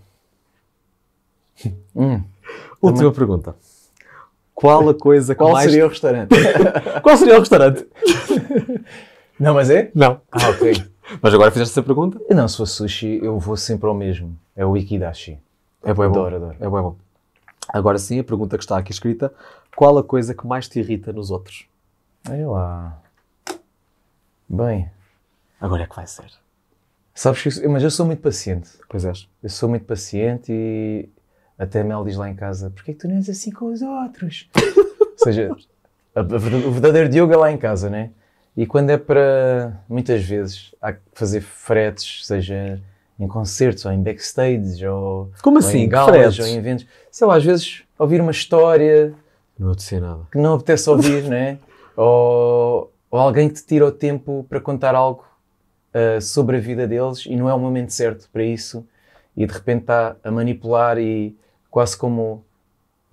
Hum, Última pergunta. Qual a coisa que qual mais... seria o restaurante? Qual seria o restaurante? Não, mas é? Não. Ah, ok. Mas agora fizeste essa pergunta? Não, se for sushi, eu vou sempre ao mesmo. É o Ikidashi. É bom, é bom. Adoro, adoro. É bom, é bom. Agora sim, a pergunta que está aqui escrita: qual a coisa que mais te irrita nos outros? Eu lá. Bem. Agora é que vai ser. Sabes que. Eu, mas eu sou muito paciente. Pois és. Eu sou muito paciente e. Até a Mel diz lá em casa: porquê que tu não és assim com os outros? Ou seja, a, a, o verdadeiro Diogo é lá em casa, não é? E quando é para. Muitas vezes há que fazer fretes, seja em concertos ou em backstage ou, Como assim, em galas ou em eventos. Sei lá, às vezes ouvir uma história. Não apetecia nada. Que não apetece ouvir, né? Ou, ou alguém que te tira o tempo para contar algo uh, sobre a vida deles e não é o momento certo para isso e de repente está a manipular e quase como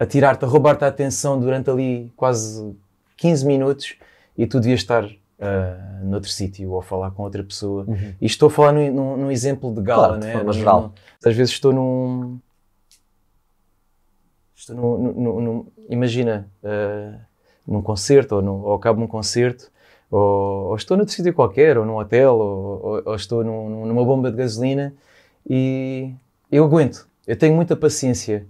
a tirar-te, a roubar-te a atenção durante ali quase 15 minutos e tu devias estar uh, noutro sítio ou falar com outra pessoa. Uhum. E estou a falar num, num, num exemplo de gala, claro, né? de é? forma geral. às vezes estou num. Estou num. num, num imagina, uh, num concerto ou, ou acabo um concerto. Ou, ou, estou noutro sítio qualquer, ou num hotel, ou, ou, ou estou num, numa bomba de gasolina e eu aguento, eu tenho muita paciência,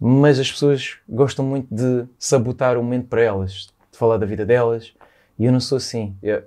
mas as pessoas gostam muito de sabotar o momento para elas, de falar da vida delas, e eu não sou assim. Yeah.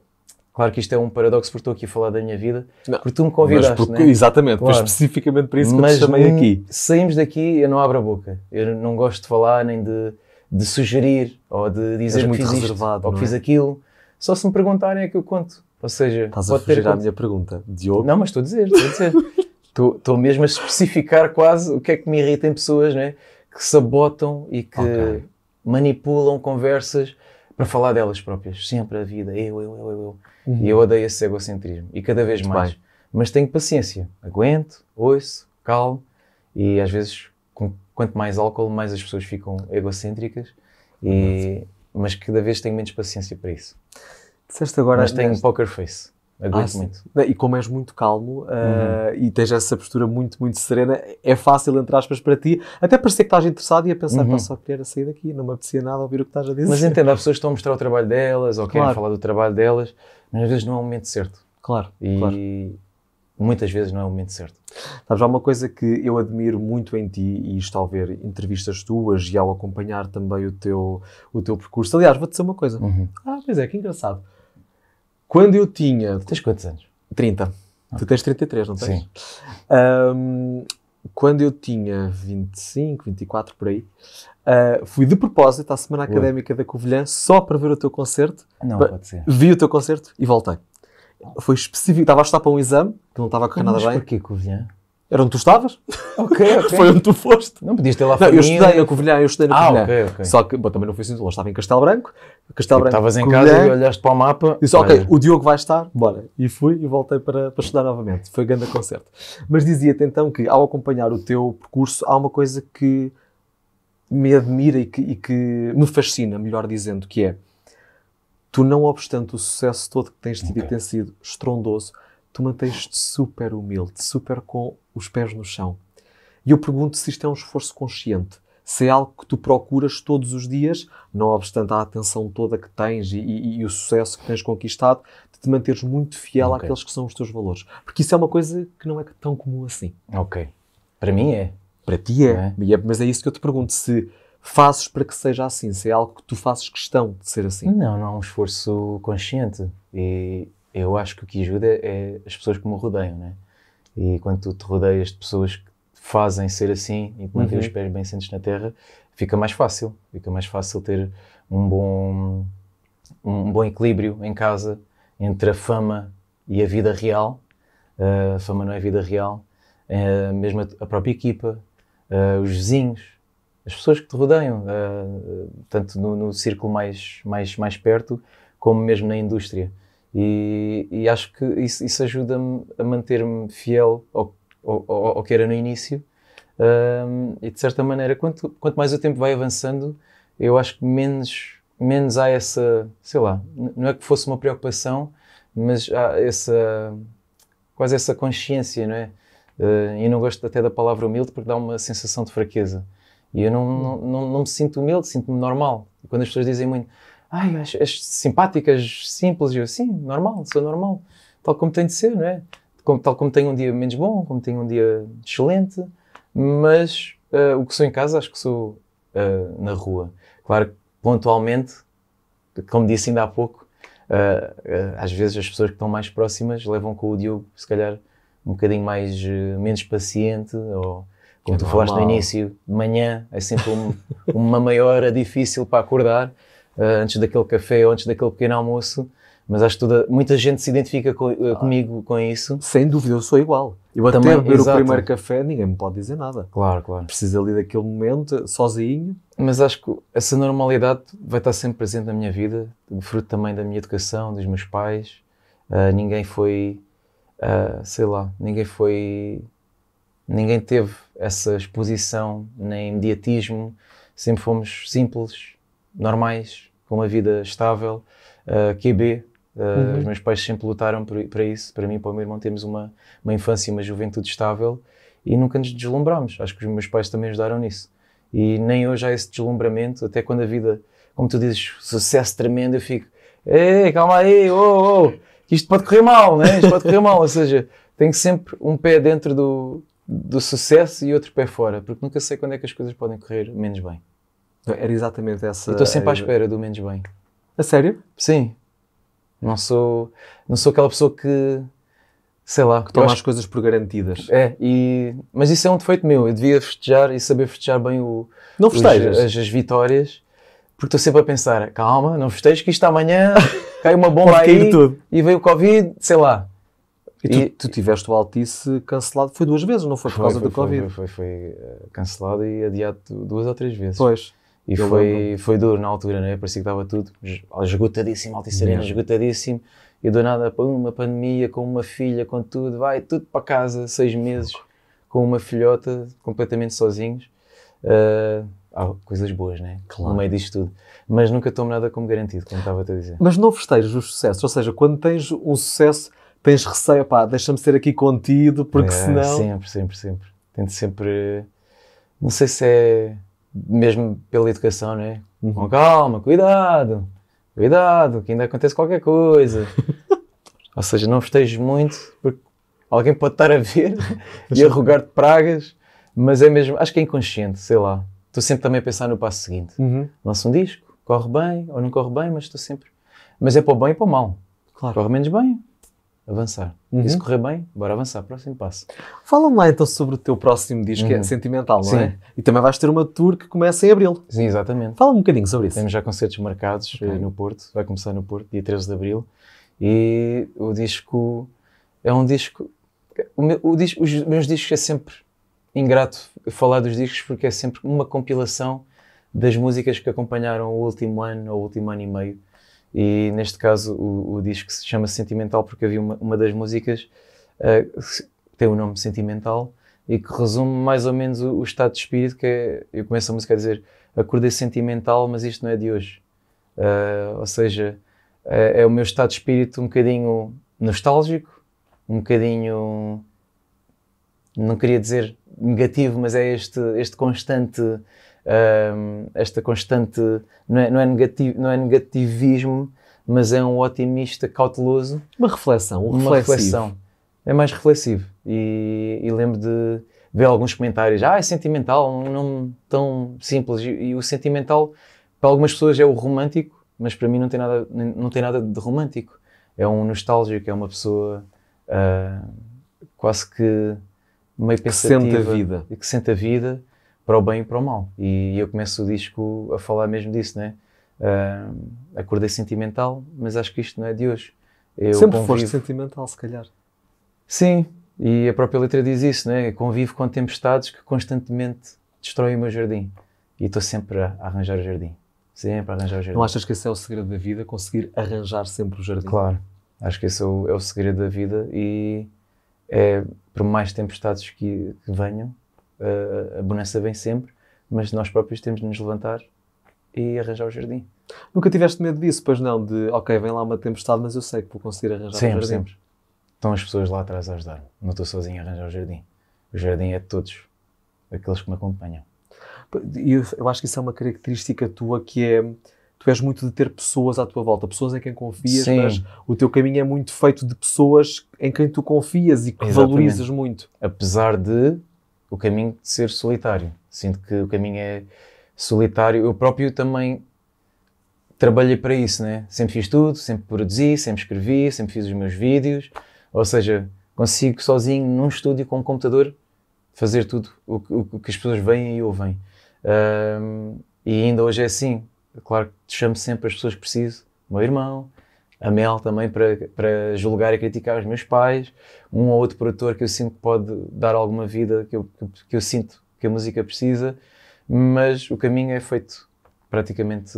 Claro que isto é um paradoxo porque estou aqui a falar da minha vida, não, porque tu me convidaste, porque, né? Exatamente, claro. foi especificamente para isso que mas eu te chamei aqui. Saímos daqui, eu não abro a boca. Eu não gosto de falar nem de, de sugerir ou de dizer muito que fiz isto é? ou que fiz aquilo. Só se me perguntarem é que eu conto. Ou seja, Estás pode a fugir ter à minha pergunta, Diogo? Não, mas estou a dizer, estou a dizer. estou, estou mesmo a especificar quase o que é que me irrita em pessoas, né? Que sabotam e que okay. manipulam conversas para falar delas próprias. Sempre a vida, eu, eu, eu, eu. Uhum. E eu odeio esse egocentrismo. E cada vez Muito mais. Bem. Mas tenho paciência. Aguento, ouço, calmo. E às vezes, com, quanto mais álcool, mais as pessoas ficam egocêntricas. E, mas cada vez tenho menos paciência para isso. agora. Mas tenho poker face. Aguento ah, muito. E como és muito calmo uh, e tens essa postura muito, muito serena, é fácil, entre aspas, para ti, até parecer que estás interessado e a pensar, uhum. só querer sair daqui, não me apetecia nada ouvir o que estás a dizer. Mas entenda, as pessoas estão a mostrar o trabalho delas ou claro. querem falar do trabalho delas, mas às vezes não é o momento certo. Claro, e claro. muitas vezes não é o momento certo. Sabes, há uma coisa que eu admiro muito em ti, e isto ao ver entrevistas tuas e ao acompanhar também o teu, o teu percurso. Aliás, vou-te dizer uma coisa. Uhum. Ah, pois é, que engraçado quando eu tinha. Tens quantos anos? 30. Tu ah. tens 33, não tens? Sim. Um, quando eu tinha 25, 24 por aí, uh, fui de propósito à Semana Académica Ué. da Covilhã só para ver o teu concerto. Não, pode ser. Vi o teu concerto e voltei. Foi específico. Estava a estudar para um exame, que não estava a correr nada bem. Mas porquê Covilhã? Era onde tu estavas. Ok, Foi onde tu foste. Não podias ter lá não, família. Eu estudei na Covilhã, eu estudei na ah, Covilhã. ok. ok. Só que, bom, também não fui assim, eu estava em Castelo Branco, Castelo Branco. Estavas em casa e olhaste para o mapa. Disse, olha. ok, o Diogo vai estar, bora. E fui e voltei para, para estudar novamente. Foi grande concerto. Mas dizia-te então que ao acompanhar o teu percurso, há uma coisa que me admira e que, e que me fascina, melhor dizendo, que é tu não obstante o sucesso todo que tens tido okay. e tem sido estrondoso, tu mantens-te super humilde, super com os pés no chão. E eu pergunto se isto é um esforço consciente se é algo que tu procuras todos os dias, não obstante a atenção toda que tens e, e, e o sucesso que tens conquistado, de te manteres muito fiel okay. àqueles que são os teus valores. Porque isso é uma coisa que não é tão comum assim. Ok. Para mim é. Para ti é. É? é. Mas é isso que eu te pergunto, se fazes para que seja assim, se é algo que tu fazes questão de ser assim. Não, não é um esforço consciente. E eu acho que o que ajuda é as pessoas que me rodeiam, né? E quando tu te rodeias de pessoas que fazem ser assim e manter uhum. os pés bem sentes na terra, fica mais fácil. Fica mais fácil ter um bom, um bom equilíbrio em casa entre a fama e a vida real. Uh, a fama não é vida real. Uh, mesmo a, a, própria equipa, uh, os vizinhos, as pessoas que te rodeiam, uh, tanto no, no, círculo mais, mais, mais perto como mesmo na indústria. E, e acho que isso, isso ajuda-me a manter-me fiel ao ou, ou, ou que era no início. Um, e de certa maneira, quanto, quanto mais o tempo vai avançando, eu acho que menos, menos há essa, sei lá, não é que fosse uma preocupação, mas há essa, quase essa consciência, não é? Uh, e não gosto até da palavra humilde porque dá uma sensação de fraqueza. E eu não, não, não, não me sinto humilde, sinto-me normal. quando as pessoas dizem muito, ai, és, és simpática, és simples, eu, sim, normal, sou normal, tal como tem de ser, não é? como, tal como tenho um dia menos bom, como tenho um dia excelente, mas uh, o que sou em casa acho que sou uh, na rua. Claro que pontualmente, como disse ainda há pouco, uh, às vezes as pessoas que estão mais próximas levam com o Diogo, se calhar, um bocadinho mais, menos paciente ou como é tu normal. falaste no início, de manhã é sempre um, uma meia hora difícil para acordar, uh, antes daquele café ou antes daquele pequeno almoço mas acho que toda, muita gente se identifica com, eh, ah, comigo com isso. Sem dúvida, eu sou igual. Eu até beber exato. o primeiro café, ninguém me pode dizer nada. Claro, claro. Preciso ali daquele momento, sozinho. Mas acho que essa normalidade vai estar sempre presente na minha vida, fruto também da minha educação, dos meus pais. Uh, ninguém foi, uh, sei lá, ninguém foi, ninguém teve essa exposição nem mediatismo. Sempre fomos simples, normais, com uma vida estável. Uh, ah, QB, Uhum. Eh, os meus pais sempre lutaram para isso, para mim e para o meu irmão termos uma, uma infância e uma juventude estável e nunca nos deslumbrámos. Acho que os meus pais também ajudaram nisso. E nem hoje há esse deslumbramento, até quando a vida, como tu dizes, sucesso tremendo, eu fico, ei, calma aí, oh, oh, isto pode correr mal, né? isto pode correr mal. Ou seja, tenho sempre um pé dentro do, do sucesso e outro pé fora, porque nunca sei quando é que as coisas podem correr menos bem. Então, era exatamente essa. Estou sempre à espera do menos bem. A sério? Sim, não sou, não sou aquela pessoa que, sei lá. Que toma acho, as coisas por garantidas. É, e, mas isso é um defeito meu. Eu devia festejar e saber festejar bem o, não festejas. Os, as, as vitórias, porque estou sempre a pensar, calma, não festejas que isto amanhã cai uma bomba aí e veio o Covid, sei lá. E tu, e tu, tiveste o Altice cancelado, foi duas vezes, não foi por foi, causa foi, do Covid? Foi, foi, foi, eh, cancelado e adiado duas ou três vezes. Pois. E foi, foi duro na altura, né? parecia que estava tudo esgotadíssimo, Altice yeah. esgotadíssimo. E do nada, para uma pandemia, com uma filha, com tudo, vai tudo para casa, seis meses, com uma filhota, completamente sozinhos. Uh, há coisas boas, né? Claro. No meio disto tudo. Mas nunca tomo nada como garantido, como estava a te dizer. Mas não festejas os sucessos, ou seja, quando tens um sucesso, tens receio, pá, deixa-me ser aqui contido, porque é, senão. Sempre, sempre, sempre. Tento sempre. Não sei se é mesmo pela educação, né? Uhum. Com calma, cuidado, cuidado, que ainda acontece qualquer coisa. Ou seja, não festejes muito, porque alguém pode estar a ver e a rogar-te pragas, mas é mesmo, acho que é inconsciente, sei lá. Estou sempre também a pensar no passo seguinte. Uhum. Lanço um disco, corre bem ou não corre bem, mas estou sempre. Mas é para o bem e para o mal. Claro. Corre menos bem, avançar. Uhum. E se correr bem, bora avançar, próximo passo. Fala-me lá então sobre o teu próximo disco, uhum. que é uhum. sentimental, não é? Sim. é? E também vais ter uma tour que começa em abril. Sim, exatamente. Fala-me um bocadinho sobre isso. Temos já concertos marcados okay. Eh, no Porto, vai começar no Porto, dia 13 de abril. E o disco é um disco. O meu, o disco os meus discos é sempre ingrato falar dos discos porque é sempre uma compilação das músicas que acompanharam o último ano ou o último ano e meio e neste caso o, o disco se chama Sentimental porque havia uma, uma das músicas uh, que tem o nome Sentimental e que resume mais ou menos o, o estado de espírito que é, eu começo a música a dizer acordei sentimental, mas isto não é de hoje. Uh, ou seja, é, é, o meu estado de espírito um bocadinho nostálgico, um bocadinho, não queria dizer negativo, mas é este, este constante esta constante, não é, não, é negativo, não é negativismo, mas é um otimista cauteloso. Uma reflexão, um uma reflexão. É mais reflexivo. E, e lembro de ver alguns comentários, ah, é sentimental, um nome tão simples. E, e o sentimental, para algumas pessoas, é o romântico, mas para mim não tem nada, não tem nada de romântico. É um nostálgico, é uma pessoa uh, quase que meio pensativa. Que sente a vida. E que sente a vida para o bem e para o mal. E eu começo o disco a falar mesmo disso, né? Uh, acordei sentimental, mas acho que isto não é de hoje. Eu Sempre convivo... foste sentimental, se calhar. Sim, e a própria letra diz isso, né? Eu convivo com tempestades que constantemente destroem o meu jardim. E estou sempre a arranjar o jardim. Sempre a arranjar o jardim. Não achas que esse é o segredo da vida? Conseguir arranjar sempre o jardim? Claro. Acho que esse é o, é o segredo da vida e é, por mais tempestades que, que venham, a bonança vem sempre, mas nós próprios temos de nos levantar e arranjar o jardim. Nunca tiveste medo disso, pois não? De, ok, vem lá uma tempestade, mas eu sei que vou conseguir arranjar sempre, o jardim. Sempre, Estão as pessoas lá atrás a ajudar. Não estou sozinho a arranjar o jardim. O jardim é de todos, aqueles que me acompanham. Eu, eu acho que isso é uma característica tua que é tu és muito de ter pessoas à tua volta, pessoas em quem confias, Sim. mas o teu caminho é muito feito de pessoas em quem tu confias e que Exatamente. valorizas muito. Apesar de o caminho de ser solitário. Sinto que o caminho é solitário. Eu próprio também trabalhei para isso, né? Sempre fiz tudo, sempre produzi, sempre escrevi, sempre fiz os meus vídeos. Ou seja, consigo sozinho, num estúdio, com um computador, fazer tudo o, o, o que as pessoas veem e ouvem. Um, e ainda hoje é assim. Claro que chamo sempre as pessoas que preciso. Meu irmão, a Mel também para, para julgar e criticar os meus pais, um ou outro produtor que eu sinto que pode dar alguma vida que eu, que eu sinto que a música precisa, mas o caminho é feito praticamente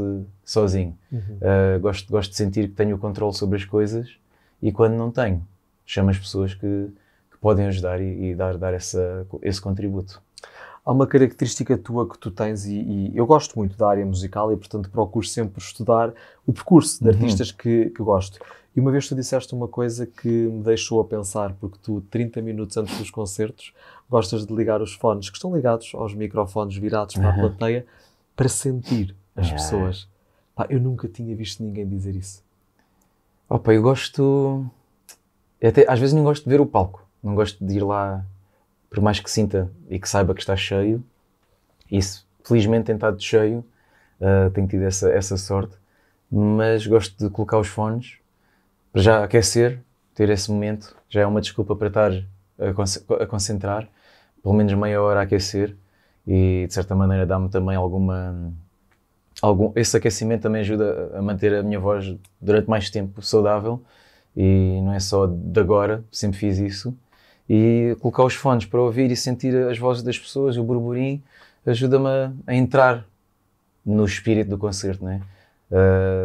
sozinho. Uhum. Uh, gosto, gosto de sentir que tenho o controle sobre as coisas e quando não tenho, chamo as pessoas que, que podem ajudar e, e, dar, dar essa, esse contributo. Há uma característica tua que tu tens, e, e, eu gosto muito da área musical e, portanto, procuro sempre estudar o percurso de uhum. artistas uhum. que, que gosto. E uma vez tu disseste uma coisa que me deixou a pensar, porque tu, 30 minutos antes dos concertos, gostas de ligar os fones que estão ligados aos microfones virados para uhum. a plateia para sentir as pessoas. Pá, eu nunca tinha visto ninguém dizer isso. Opa, eu gosto. Eu até, às vezes nem gosto de ver o palco, não gosto de ir lá por mais que sinta e que saiba que está cheio, isso felizmente tem estado cheio, uh, tenho tido essa, essa sorte, mas gosto de colocar os fones para já aquecer, ter esse momento, já é uma desculpa para estar a, con a concentrar, pelo menos meia hora a aquecer e de certa maneira dá-me também alguma. Algum, esse aquecimento também ajuda a manter a minha voz durante mais tempo saudável e não é só de agora, sempre fiz isso e colocar os fones para ouvir e sentir as vozes das pessoas, o burburinho, ajuda-me a, a, entrar no espírito do concerto, né?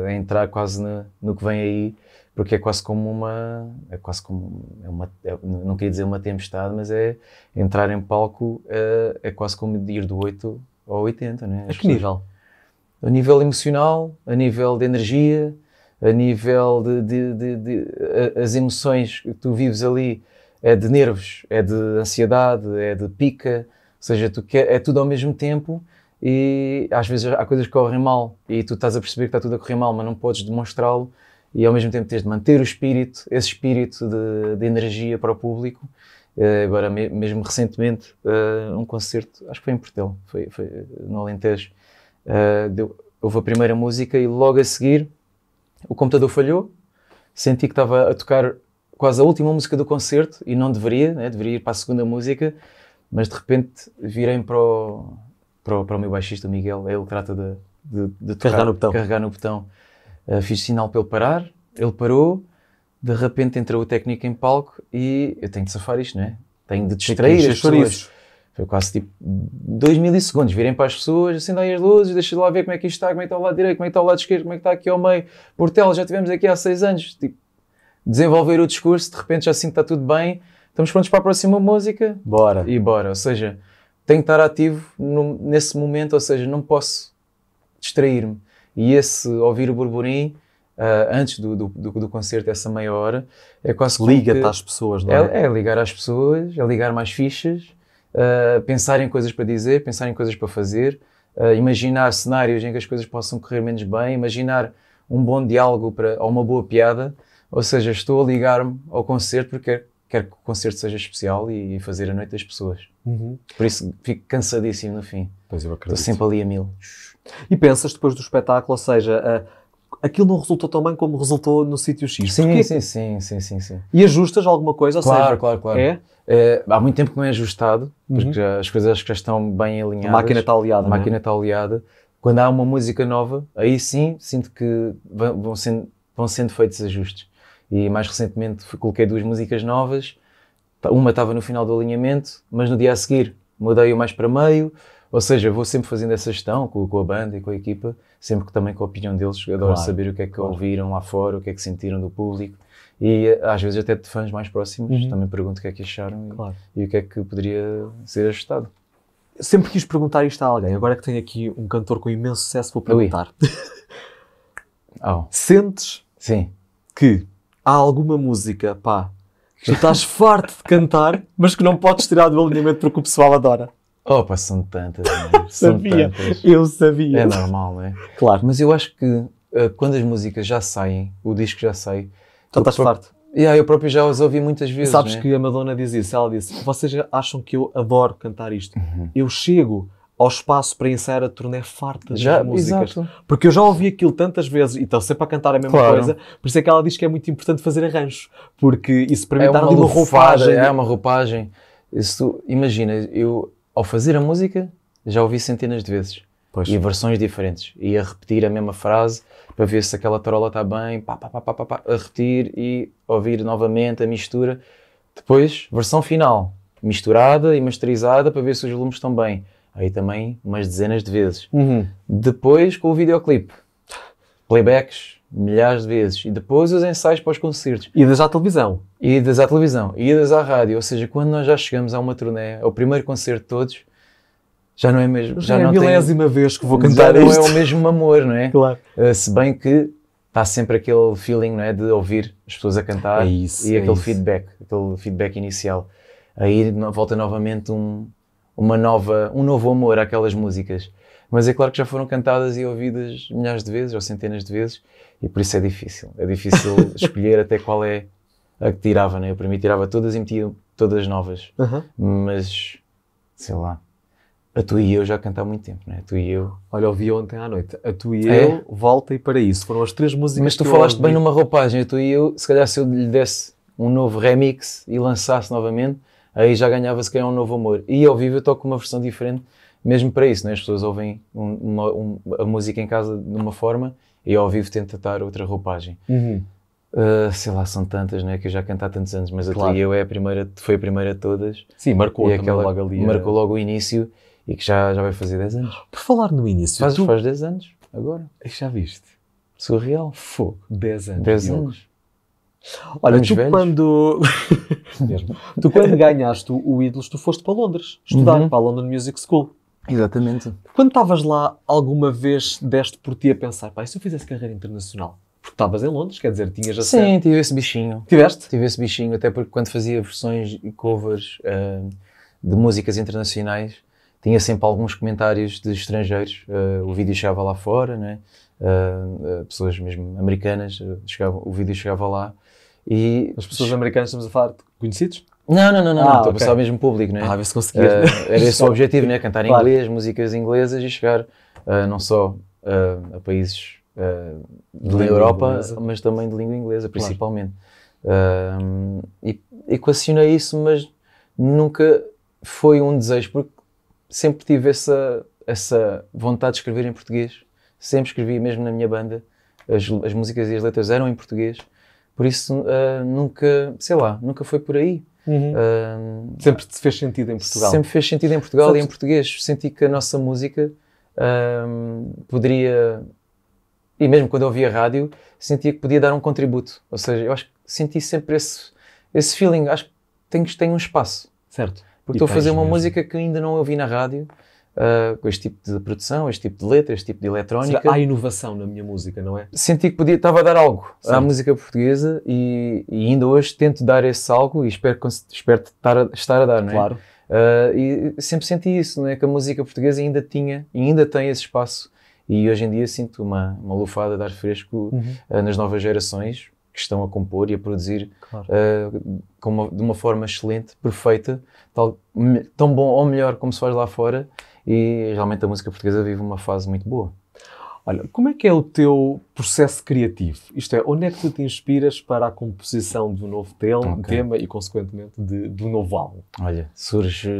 a entrar quase no, no que vem aí, porque é quase como uma. É quase como. É uma, é, não queria dizer uma tempestade, mas é entrar em palco é é quase como ir do 8 ao 80, né? A que nível? A nível emocional, a nível de energia, a nível de, de, de, de, as emoções que tu vives ali é de nervos, é de ansiedade, é de pica, ou seja, tu quer, é tudo ao mesmo tempo e às vezes há coisas que correm mal e tu estás a perceber que está tudo a correr mal, mas não podes demonstrá-lo e ao mesmo tempo tens de manter o espírito, esse espírito de, de energia para o público. Uh, agora, me, mesmo recentemente, uh, um concerto, acho que foi em Portel, foi, foi no Alentejo, uh, deu, houve a primeira música e logo a seguir o computador falhou, senti que estava a tocar quase a última música do concerto e não deveria, né? deveria ir para a segunda música, mas de repente virei para o, para o, para o meu baixista Miguel, é ele trata de, de, de tocar, carregar no botão. Carregar no botão. Uh, fiz sinal para ele parar, ele parou, de repente entrou o técnico em palco e eu tenho de safar isto, não é? Tenho de distrair as pessoas. Foi quase tipo 2 milissegundos. Virem para as pessoas, acendem as luzes, deixem lá ver como é que isto está, como é que está ao lado direito, como é que está ao lado esquerdo, como é que está aqui ao meio. Portela, já tivemos aqui há 6 anos. Tipo, desenvolver o discurso, de repente já sinto que está tudo bem, estamos prontos para a próxima música. Bora. E bora. Ou seja, tenho que estar ativo no, nesse momento, ou seja, não posso distrair-me. E esse ouvir o burburinho Uh, antes do, do, do, do, concerto, essa meia hora, é quase Liga-te às pessoas, não é? é? é? ligar às pessoas, é ligar mais fichas, uh, pensar em coisas para dizer, pensar em coisas para fazer, uh, imaginar cenários em que as coisas possam correr menos bem, imaginar um bom diálogo para, ou uma boa piada. Ou seja, estou a ligar-me ao concerto porque quero que o concerto seja especial e, fazer a noite das pessoas. Uhum. Por isso fico cansadíssimo no fim. Pois eu acredito. Estou sempre ali a mil. E pensas depois do espetáculo, ou seja, eh, aquilo não resultou tão bem como resultou no sítio X. Sim, sim, sim, sim, sim, sim. E ajustas alguma coisa? Claro, seja, claro, claro. É? É, há muito tempo que não é ajustado, uhum. porque já, as coisas já estão bem alinhadas. A máquina está aliada. A é? máquina está é? aliada. Quando há uma música nova, aí sim sinto que vão sendo, vão sendo feitos ajustes. E mais recentemente coloquei duas músicas novas. Tá, uma estava no final do alinhamento, mas no dia a seguir mudei-o mais para meio. Ou seja, vou sempre fazendo essa gestão com, com, a banda e com a equipa, sempre que também com a opinião deles. Adoro claro, saber o que é que claro. ouviram lá fora, o que é que sentiram do público. E eh, às vezes até de fãs mais próximos uhum. também pergunto o que é que acharam claro. e, e o que é que poderia ser ajustado sempre quis perguntar isto a alguém. Agora que tenho aqui um cantor com imenso sucesso, vou perguntar. oh. Sentes Sim. que há alguma música, pá, tu estás farto de cantar, mas que não podes tirar do alinhamento porque o pessoal adora? Opa, são tantas. são sabia, tantas. eu sabia. É normal, é? Claro. Mas eu acho que uh, quando as músicas já saem, o disco já sai. Já estás farto. Yeah, eu próprio já as ouvi muitas vezes. Sabes né? que a Madonna dizia isso, ela disse: vocês acham que eu adoro cantar isto? Uhum. Eu chego ao espaço para ensaiar a turnê farta de músicas. Exato. Porque eu já ouvi aquilo tantas vezes e estou sempre a cantar a mesma claro. coisa, por isso é que ela diz que é muito importante fazer arranjos, porque isso para mim é uma, roupagem. É uma roupagem. Isso, imagina, eu ao fazer a música já ouvi centenas de vezes. Pois. E versões diferentes. E a repetir a mesma frase para ver se aquela tarola está bem, pá, pá, pá, pá, pá, pá, a repetir e ouvir novamente a mistura. Depois, versão final, misturada e masterizada para ver se os volumes estão bem aí também umas dezenas de vezes. Uhum. Depois com o videoclipe, playbacks, milhares de vezes. E depois os ensaios para os concertos. E Idas à televisão. E Idas à televisão, E idas à rádio. Ou seja, quando nós já chegamos a uma turnê, ao primeiro concerto de todos, já não é mesmo. Já, já é a milésima tem, vez que vou cantar já isto. não é o mesmo amor, não é? Claro. Uh, se bem que está sempre aquele feeling, não é? De ouvir as pessoas a cantar é isso, e é aquele isso. feedback, aquele feedback inicial. Aí volta novamente um, uma nova, um novo amor àquelas músicas. Mas é claro que já foram cantadas e ouvidas milhares de vezes ou centenas de vezes e por isso é difícil. É difícil escolher até qual é a que tirava, né? Eu para mim tirava todas e metia todas novas. Uhum. Mas, sei lá, a tu e eu já cantar há muito tempo, não é? A tu e eu. Olha, ouvi ontem à noite. A tu e é? eu, Volta e para isso Foram as três músicas. Mas tu falaste bem numa roupagem. A tu e eu, se calhar se eu lhe desse um novo remix e lançasse novamente, aí já ganhava se quem é um novo amor. E ao vivo eu toco uma versão diferente, mesmo para isso, né? as pessoas ouvem um, uma, um, a música em casa de uma forma e ao vivo tento dar outra roupagem. Uhum. Uh, sei lá, são tantas, né? Que eu já canto há tantos anos, mas claro. Ateliê eu é a primeira, foi a primeira de todas. Sim, marcou e aquela, logo ali. Marcou logo o início e que já, já vai fazer 10 anos. Por falar no início, faz, tu... faz 10 anos agora. Já viste? Surreal. Fogo. 10 anos. 10 anos. Olha, tu velhos. quando... tu quando ganhaste o Ídolos, tu foste para Londres estudar, uhum. para a London Music School. Exatamente. Quando estavas lá, alguma vez deste por ti a pensar, pá, e se eu fizesse carreira internacional? Porque estavas em Londres, quer dizer, tinhas a Sim, certo. tive esse bichinho. Tiveste? Tive esse bichinho, até porque quando fazia versões e covers uh, de músicas internacionais, tinha sempre alguns comentários de estrangeiros. Uh, o vídeo chegava lá fora, né? Uh, pessoas mesmo americanas, chegava, o vídeo chegava lá e... As pessoas americanas estamos a falar de conhecidos? Não, não, não, não. Ah, Estou okay. a pensar mesmo público, né? Ah, ver se conseguia. Uh, eh, é? era esse o objetivo, né? Cantar em claro. inglês, músicas inglesas e chegar uh, não só uh, a países da Europa, inglesa. mas também de língua inglesa, principalmente. Claro. e equacionei isso, mas nunca foi um desejo, porque sempre tive essa, essa vontade de escrever em português. Sempre escrevi, mesmo na minha banda, as, as músicas e as letras eram em português. Por isso uh, nunca, sei lá, nunca foi por aí. Uhum. Uh, sempre te fez sentido em Portugal? Sempre fez sentido em Portugal e em português. Senti que a nossa música ehm, poderia, e mesmo quando eu ouvia rádio, sentia que podia dar um contributo. Ou seja, eu acho que senti sempre esse, esse feeling, acho que tenho, tenho um espaço. Certo. Porque e estou a fazer uma música que ainda não ouvi na rádio, ah, com este tipo de produção, este tipo de letra, este tipo de eletrónica. Seja, há inovação na minha música, não é? Senti que podia, estava a dar algo Sim. à música portuguesa e, e, ainda hoje tento dar esse algo e espero, espero estar, a, estar a dar, não é? Claro. Uh, e sempre senti isso, não é? Que a música portuguesa ainda tinha e ainda tem esse espaço. E hoje em dia sinto uma, uma lufada de ar fresco uhum. uh, nas novas gerações, que estão a compor e a produzir claro. uh, uma, de uma forma excelente, perfeita, tal, tão bom ou melhor como se faz lá fora e realmente a música portuguesa vive uma fase muito boa. Olha, como é que é o teu processo criativo? Isto é, onde é que tu te inspiras para a composição do novo tema, okay. tema e, consequentemente, de, do novo álbum? Olha, surge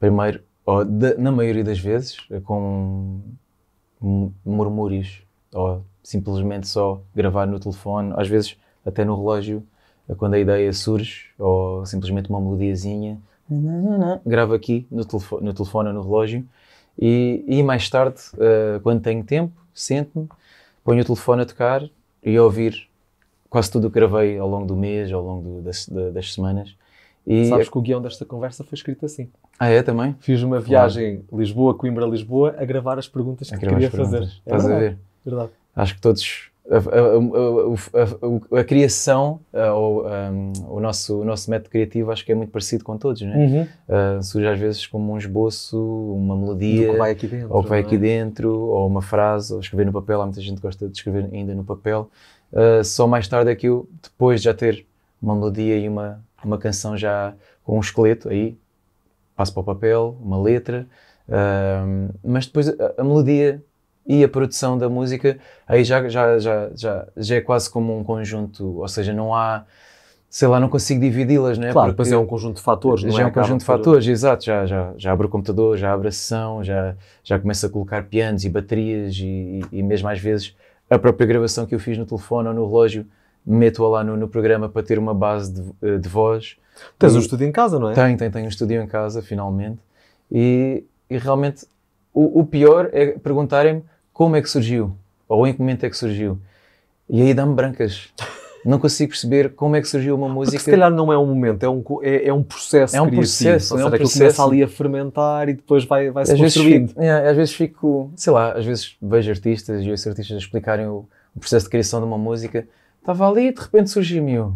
primeiro, ou, de, na maioria das vezes, com murmúrios ou simplesmente só gravar no telefone, às vezes até no relógio, quando a ideia surge, ou simplesmente uma melodiazinha gravo aqui no telefone, no telefone ou no relógio e, e mais tarde, uh, quando tenho tempo, sento-me, ponho o telefone a tocar e a ouvir quase tudo o que gravei ao longo do mês, ao longo do, das, das semanas. E Sabes que o guião desta conversa foi escrito assim. Ah, é também? Fiz uma viagem Lisboa, Coimbra, Lisboa a gravar as perguntas que queria fazer. É Estás é a ver? Verdade. Acho que todos a, a, a, a criação, ou um, o, nosso, o nosso método criativo, acho que é muito parecido com todos, né? Uhum. Uh, surge às vezes como um esboço, uma melodia, que vai aqui dentro, ou que vai é? aqui dentro, ou uma frase, ou escrever no papel. Há muita gente que gosta de escrever ainda no papel. Uh, só mais tarde é que eu, depois de já ter uma melodia e uma, uma canção já com um esqueleto, aí passo para o papel, uma letra, uh, mas depois a, a melodia e a produção da música, aí já, já, já, já, já é quase como um conjunto, ou seja, não há sei lá, não consigo dividi-las, não é? Claro, depois é um conjunto de fatores, não já é? Já é um conjunto de fatores, exato. Já, já, já abro o computador, já abro a sessão, já, já começo a colocar pianos e baterias e, e mesmo às vezes a própria gravação que eu fiz no telefone ou no relógio meto-a lá no, no, programa para ter uma base de, eh, de voz. Tens e, um estúdio em casa, não é? Tenho, tenho, tenho um estúdio em casa, finalmente. E, e realmente o, o pior é perguntarem-me como é que surgiu? Ou em que momento é que surgiu? E aí dá-me brancas. Não consigo perceber como é que surgiu uma música. Porque se calhar não é um momento, é um, é, é um processo. É um processo. Ou é um processo. começa ali a fermentar e depois vai, vai se às construindo. Vezes fico, é, às vezes fico, sei lá, às vezes vejo artistas e ouço artistas explicarem o, o, processo de criação de uma música. Estava ali e de repente surgiu-me eu.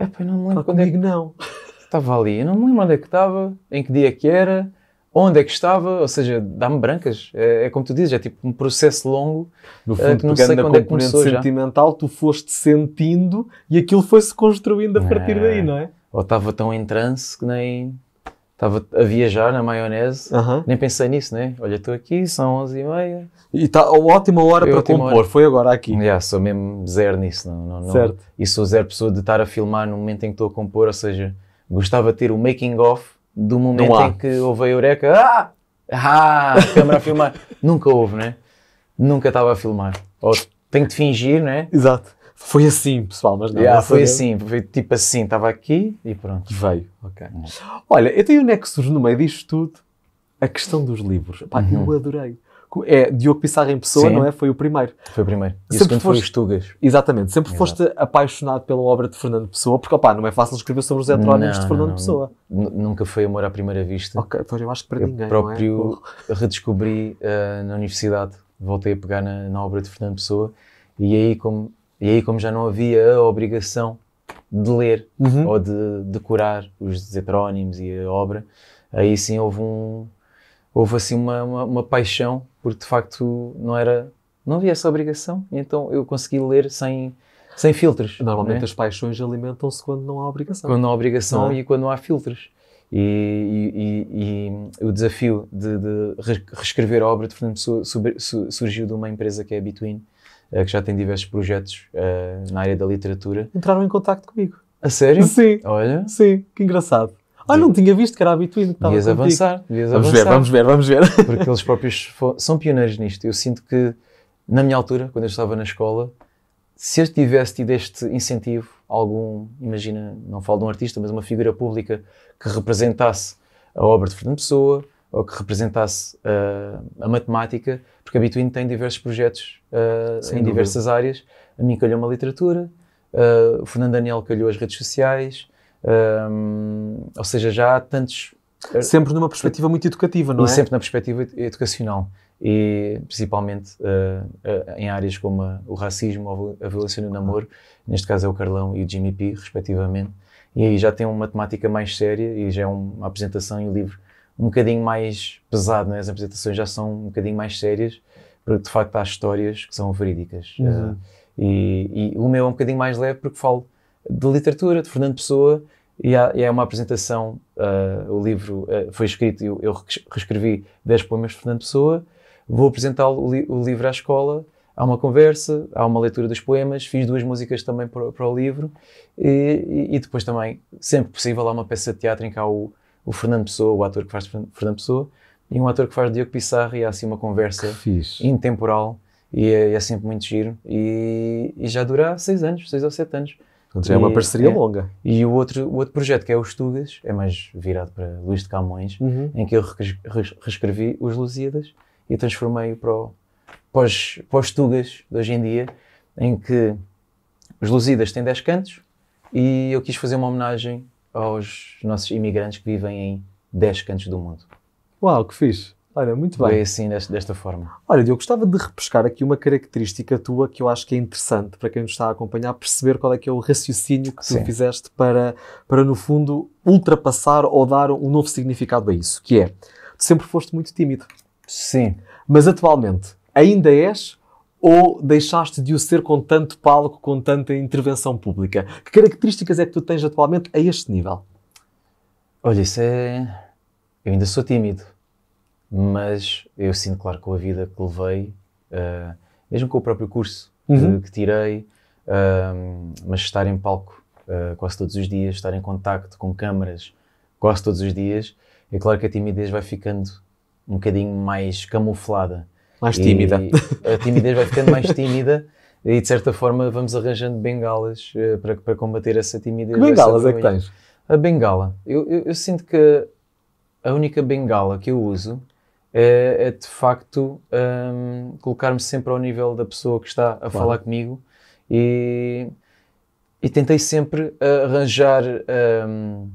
Epá, não me lembro ah, quando é que. não. Estava ali, eu não me lembro onde é que estava, em que dia é que era onde é que estava, ou seja, dá-me brancas. É, é, como tu dizes, é tipo um processo longo. No eh, fundo, que não sei quando é que começou sentimental, já. tu foste sentindo e aquilo foi-se construindo a partir é. daí, não é? Ou estava tão em trance que nem... Estava a viajar na maionese, uh -huh. nem pensei nisso, né? Olha, estou aqui, são 11 e meia. E está ótima hora foi para compor, hora. foi agora aqui. Yeah, sou mesmo zero nisso, não, não, não. Certo. E sou zero pessoa de estar a filmar no momento em que estou a compor, ou seja, gostava de ter o making-of do momento em que houve a Eureka, ah! Ah, câmera a filmar. Nunca houve, né? Nunca estava a filmar. Ou tenho de fingir, né? Exato. Foi assim, pessoal, mas não. Yeah, foi assim, foi tipo assim, estava aqui e pronto. Veio, ok. Hum. Olha, eu tenho um nexus que surge no meio disto tudo a questão dos livros. Pá, uhum. eu adorei é Diogo Pissarra em pessoa, Sim. não é? Foi o primeiro. Foi o primeiro. E sempre o foste... foi os Tugas. Exatamente. Sempre Exato. foste apaixonado pela obra de Fernando Pessoa, porque, opá, não é fácil escrever sobre os heterónimos de Fernando não. Pessoa. nunca foi amor à primeira vista. Ok, pois eu acho que para eu ninguém, é? próprio é? redescobri uh, na universidade, voltei a pegar na, na, obra de Fernando Pessoa, e aí como, e aí como já não havia a obrigação de ler uhum. ou de decorar os heterónimos e a obra, aí sim houve um... Houve assim uma, uma, uma paixão porque de facto não era não havia essa obrigação e então eu consegui ler sem sem filtros normalmente é? as paixões alimentam-se quando não há obrigação quando não há obrigação não é? e quando não há filtros e, e, e, e o desafio de, de, reescrever a obra de Fernando Pessoa surgiu de uma empresa que é a Between eh, que já tem diversos projetos uh, na área da literatura entraram em contato comigo a sério sim olha sim que engraçado ah, não tinha visto que era habituído que estava avançar, devias vamos avançar. Vamos ver, vamos ver, vamos ver. Porque eles próprios são pioneiros nisto. Eu sinto que, na minha altura, quando eu estava na escola, se eu tivesse tido este incentivo, algum, imagina, não falo de um artista, mas uma figura pública que representasse a obra de Fernando Pessoa, ou que representasse uh, a matemática, porque a Bituin tem diversos projetos uh, em dúvida. diversas áreas. A mim calhou uma literatura, uh, o Fernando Daniel calhou as redes sociais, ou seja, já há tantos. Eh, sempre numa perspectiva muito educativa, não e é? Sempre na perspectiva educacional. E principalmente uh, uh, em áreas como a, o racismo, a violência no namoro, neste caso é o Carlão e o Jimmy P, respectivamente. E aí já tem uma temática mais séria e já é uma apresentação e um livro um bocadinho mais pesado, não é? as apresentações já são um bocadinho mais sérias, porque de facto há histórias que são verídicas. Uhum. Uh, e, e o meu é um bocadinho mais leve porque falo de literatura, de Fernando Pessoa, e, há, e é uma apresentação. Uh, o livro uh, foi escrito e eu, eu reescrevi 10 poemas de Fernando Pessoa. Vou apresentar o, li, o, livro à escola. Há uma conversa, há uma leitura dos poemas. Fiz duas músicas também para, para o livro. E, e, depois também, sempre possível, há uma peça de teatro em que há o, o Fernando Pessoa, o ator que faz Fernando Pessoa, e um ator que faz Diogo Pissarra. E há assim uma conversa intemporal. E é, é, sempre muito giro. E, e já dura seis anos, 6 ou 7 anos. Portanto, já é uma parceria é, longa. E o outro, o outro projeto, que é os Tugas, é mais virado para Luís de Camões, uhum. em que eu reescrevi os Lusíadas e transformei-o para, para, para os Tugas de hoje em dia, em que os Lusíadas têm 10 cantos e eu quis fazer uma homenagem aos nossos imigrantes que vivem em 10 cantos do mundo. Uau, que fixe! Olha, muito bem. Foi assim, desta forma. Olha, eu gostava de repescar aqui uma característica tua que eu acho que é interessante para quem nos está a acompanhar, perceber qual é que é o raciocínio que tu fizeste para, para, no fundo, ultrapassar ou dar um novo significado a isso, que é, tu sempre foste muito tímido. Sim. Mas atualmente, ainda és ou deixaste de o ser com tanto palco, com tanta intervenção pública? Que características é que tu tens atualmente a este nível? Olha, isso é... Eu ainda sou tímido mas eu sinto, claro, com a vida que levei, uh, mesmo com o próprio curso uhum. que, que, tirei, uh, mas estar em palco uh, quase todos os dias, estar em contacto com câmaras quase todos os dias, é claro que a timidez vai ficando um bocadinho mais camuflada. Mais tímida. a timidez vai ficando mais tímida e, de certa forma, vamos arranjando bengalas eh, para, para combater essa timidez. Que bengalas é que tens? A bengala. Eu, eu, eu sinto que a única bengala que eu uso é, é de facto um, colocar-me sempre ao nível da pessoa que está a claro. falar comigo e, e tentei sempre arranjar um,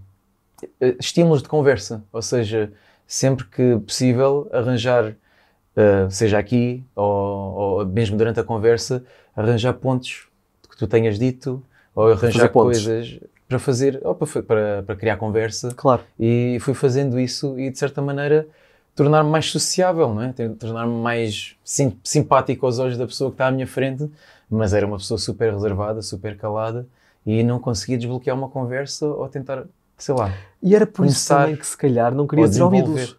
estímulos de conversa, ou seja, sempre que possível arranjar, uh, seja aqui ou, ou, mesmo durante a conversa, arranjar pontos que tu tenhas dito ou arranjar coisas para fazer, para, para, para, criar conversa. Claro. E fui fazendo isso e de certa maneira tornar-me mais sociável, não é? tornar-me mais sim, simpático aos olhos da pessoa que está à minha frente, mas era uma pessoa super reservada, super calada e não conseguia desbloquear uma conversa ou tentar, sei lá. E era por isso também que se calhar não queria ter ouvidos.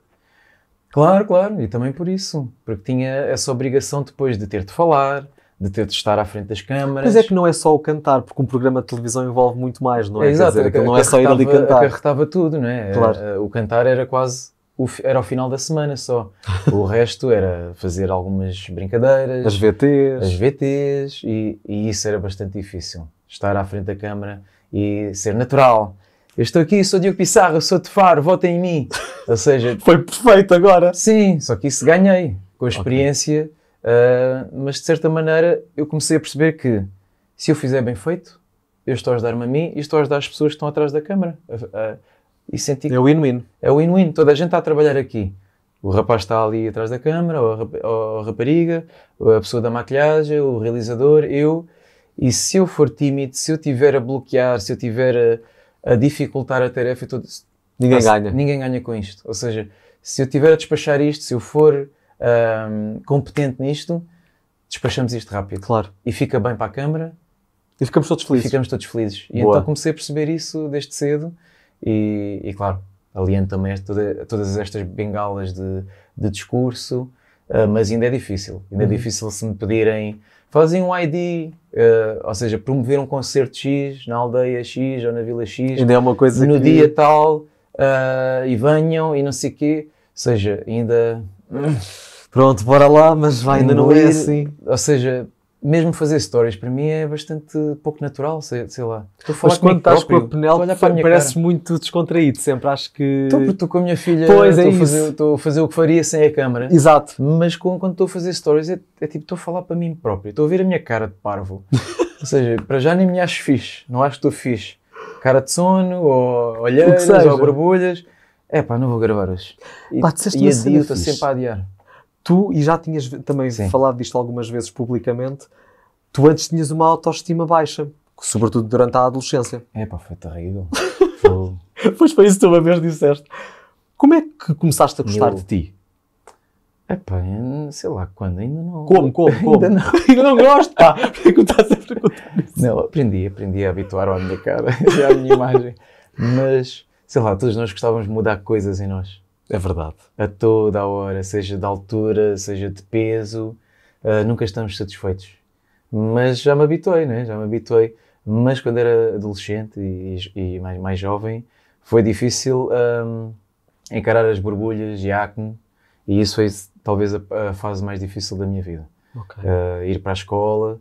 Claro, claro, e também por isso, porque tinha essa obrigação depois de ter de falar, de ter de estar à frente das câmaras. Mas é que não é só o cantar, porque um programa de televisão envolve muito mais, não é? é exato, Quer dizer, não é só ir ali cantar. Acarretava tudo, não é? Claro. Eh, o cantar era quase o, era o final da semana só. o resto era fazer algumas brincadeiras. As VTs. As VTs, e, e isso era bastante difícil. Estar à frente da câmara e ser natural. Eu estou aqui, sou Diogo Pissarro, sou de Faro, votem em mim. Ou seja. Foi perfeito agora. Sim, só que isso ganhei com a experiência, okay. uh, mas de certa maneira eu comecei a perceber que se eu fizer bem feito, eu estou a ajudar-me a mim e estou a ajudar as pessoas que estão atrás da câmara a, ah, ah, e senti que. É o win-win. É o win-win. Toda a gente está a trabalhar aqui. O rapaz está ali atrás da câmara, ou a, rap ou a rapariga, ou a pessoa da maquilhagem, o realizador, eu. E se eu for tímido, se eu tiver a bloquear, se eu tiver a, a dificultar a tarefa, ninguém ganha. Ninguém ganha com isto. Ou seja, se eu tiver a despachar isto, se eu for um, competente nisto, despachamos isto rápido. Claro. E fica bem para a câmara. E ficamos todos felizes. E ficamos todos felizes. E Boa. então comecei a perceber isso desde cedo e, e claro, aliando também toda, todas estas bengalas de, de discurso, uh, mas ainda é difícil. Ainda é uhum. é difícil se me pedirem, fazem um ID, uh, eh, ou seja, promover um concerto X na aldeia X ou na vila X, ainda é uma coisa no que... dia tal, uh, e venham e não sei o quê. Ou seja, ainda. Pronto, bora lá, mas vai ainda não, não é assim. Ou seja, mesmo fazer stories para mim é bastante pouco natural, sei, sei lá. Estou a falar Mas quando estás próprio, com a Penelope, parece muito descontraído sempre. Acho que. Estou com a minha filha, pois é estou, é a fazer, estou a fazer o que faria sem a câmera. Exato. Mas com, quando estou a fazer stories, é, é tipo, estou a falar para mim próprio, estou a ver a minha cara de parvo. Ou seja, para já nem me acho fixe, não acho que estou fixe. Cara de sono, ou olheiras, ou borbulhas. É pá, não vou gravar hoje. E, pá, e adio, estou sempre a adiar tu, e já tinhas também Sim. falado disto algumas vezes publicamente, tu antes tinhas uma autoestima baixa, sobretudo durante a adolescência. É foi terrível. foi... pois foi isso que tu uma vez disseste. Como é que começaste a gostar de ti? Epá, sei lá quando, ainda não. Como, como, como? Ainda não, ainda não gosto, pá. Perguntar sempre é perguntar isso. Não, aprendi, aprendi a habituar à minha cara e à é minha imagem. Mas, sei lá, todos nós gostávamos de mudar coisas em nós. É verdade. A toda a hora, seja de altura, seja de peso, uh, nunca estamos satisfeitos. Mas já me habituei, né? já me habituei. Mas quando era adolescente e, e mais, mais jovem, foi difícil um, ehm, encarar as borbulhas e acne. E isso foi talvez a, a fase mais difícil da minha vida. Okay. Uh, ir para a escola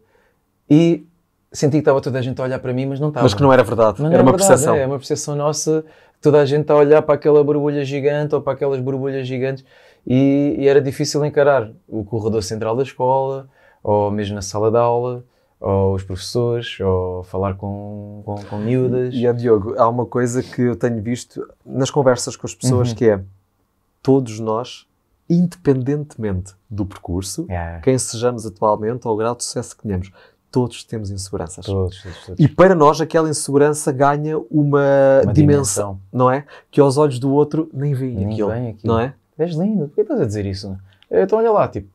e senti que estava toda a gente a olhar para mim, mas não estava. Mas que não era verdade, não era, era, uma verdade, percepção. É, é uma percepção nossa toda a gente está a olhar para aquela borbulha gigante ou para aquelas borbulhas gigantes e, e, era difícil encarar o corredor central da escola, ou mesmo na sala de aula, ou os professores, ou falar com, com, com miúdas. E, e, Diogo, há uma coisa que eu tenho visto nas conversas com as pessoas uhum. que é todos nós, independentemente do percurso, yeah. quem sejamos atualmente ou o grau de sucesso que tenhamos, todos temos inseguranças. Todos, todos, todos. E para nós aquela insegurança ganha uma, uma dimensão, dimensão, não é? Que aos olhos do outro nem vem nem aquilo, vem aquilo. não é? És lindo, por que estás a dizer isso? Então olha lá, tipo,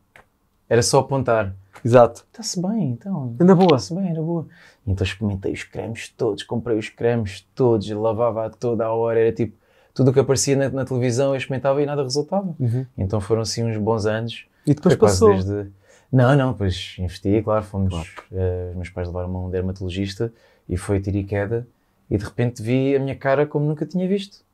era só apontar. Exato. Está-se bem, então. Ainda boa. Está-se bem, ainda boa. Então experimentei os cremes todos, comprei os cremes todos, lavava a toda a hora, era tipo, tudo o que aparecia na, na televisão eu experimentava e nada resultava. Uhum. Então foram assim uns bons anos. E depois Foi passou. Quase desde não, não, pois investi, claro, fomos. Claro. Uh, os meus pais levaram-me a um dermatologista e foi tiro e queda e de repente vi a minha cara como nunca tinha visto.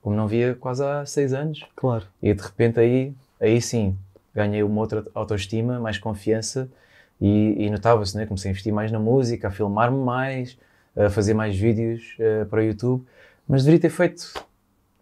Como não via quase há seis anos. Claro. E de repente aí, aí sim, ganhei uma outra autoestima, mais confiança e, e notava-se, né? comecei a investir mais na música, a filmar-me mais, a fazer mais vídeos uh, para o YouTube, mas deveria ter feito,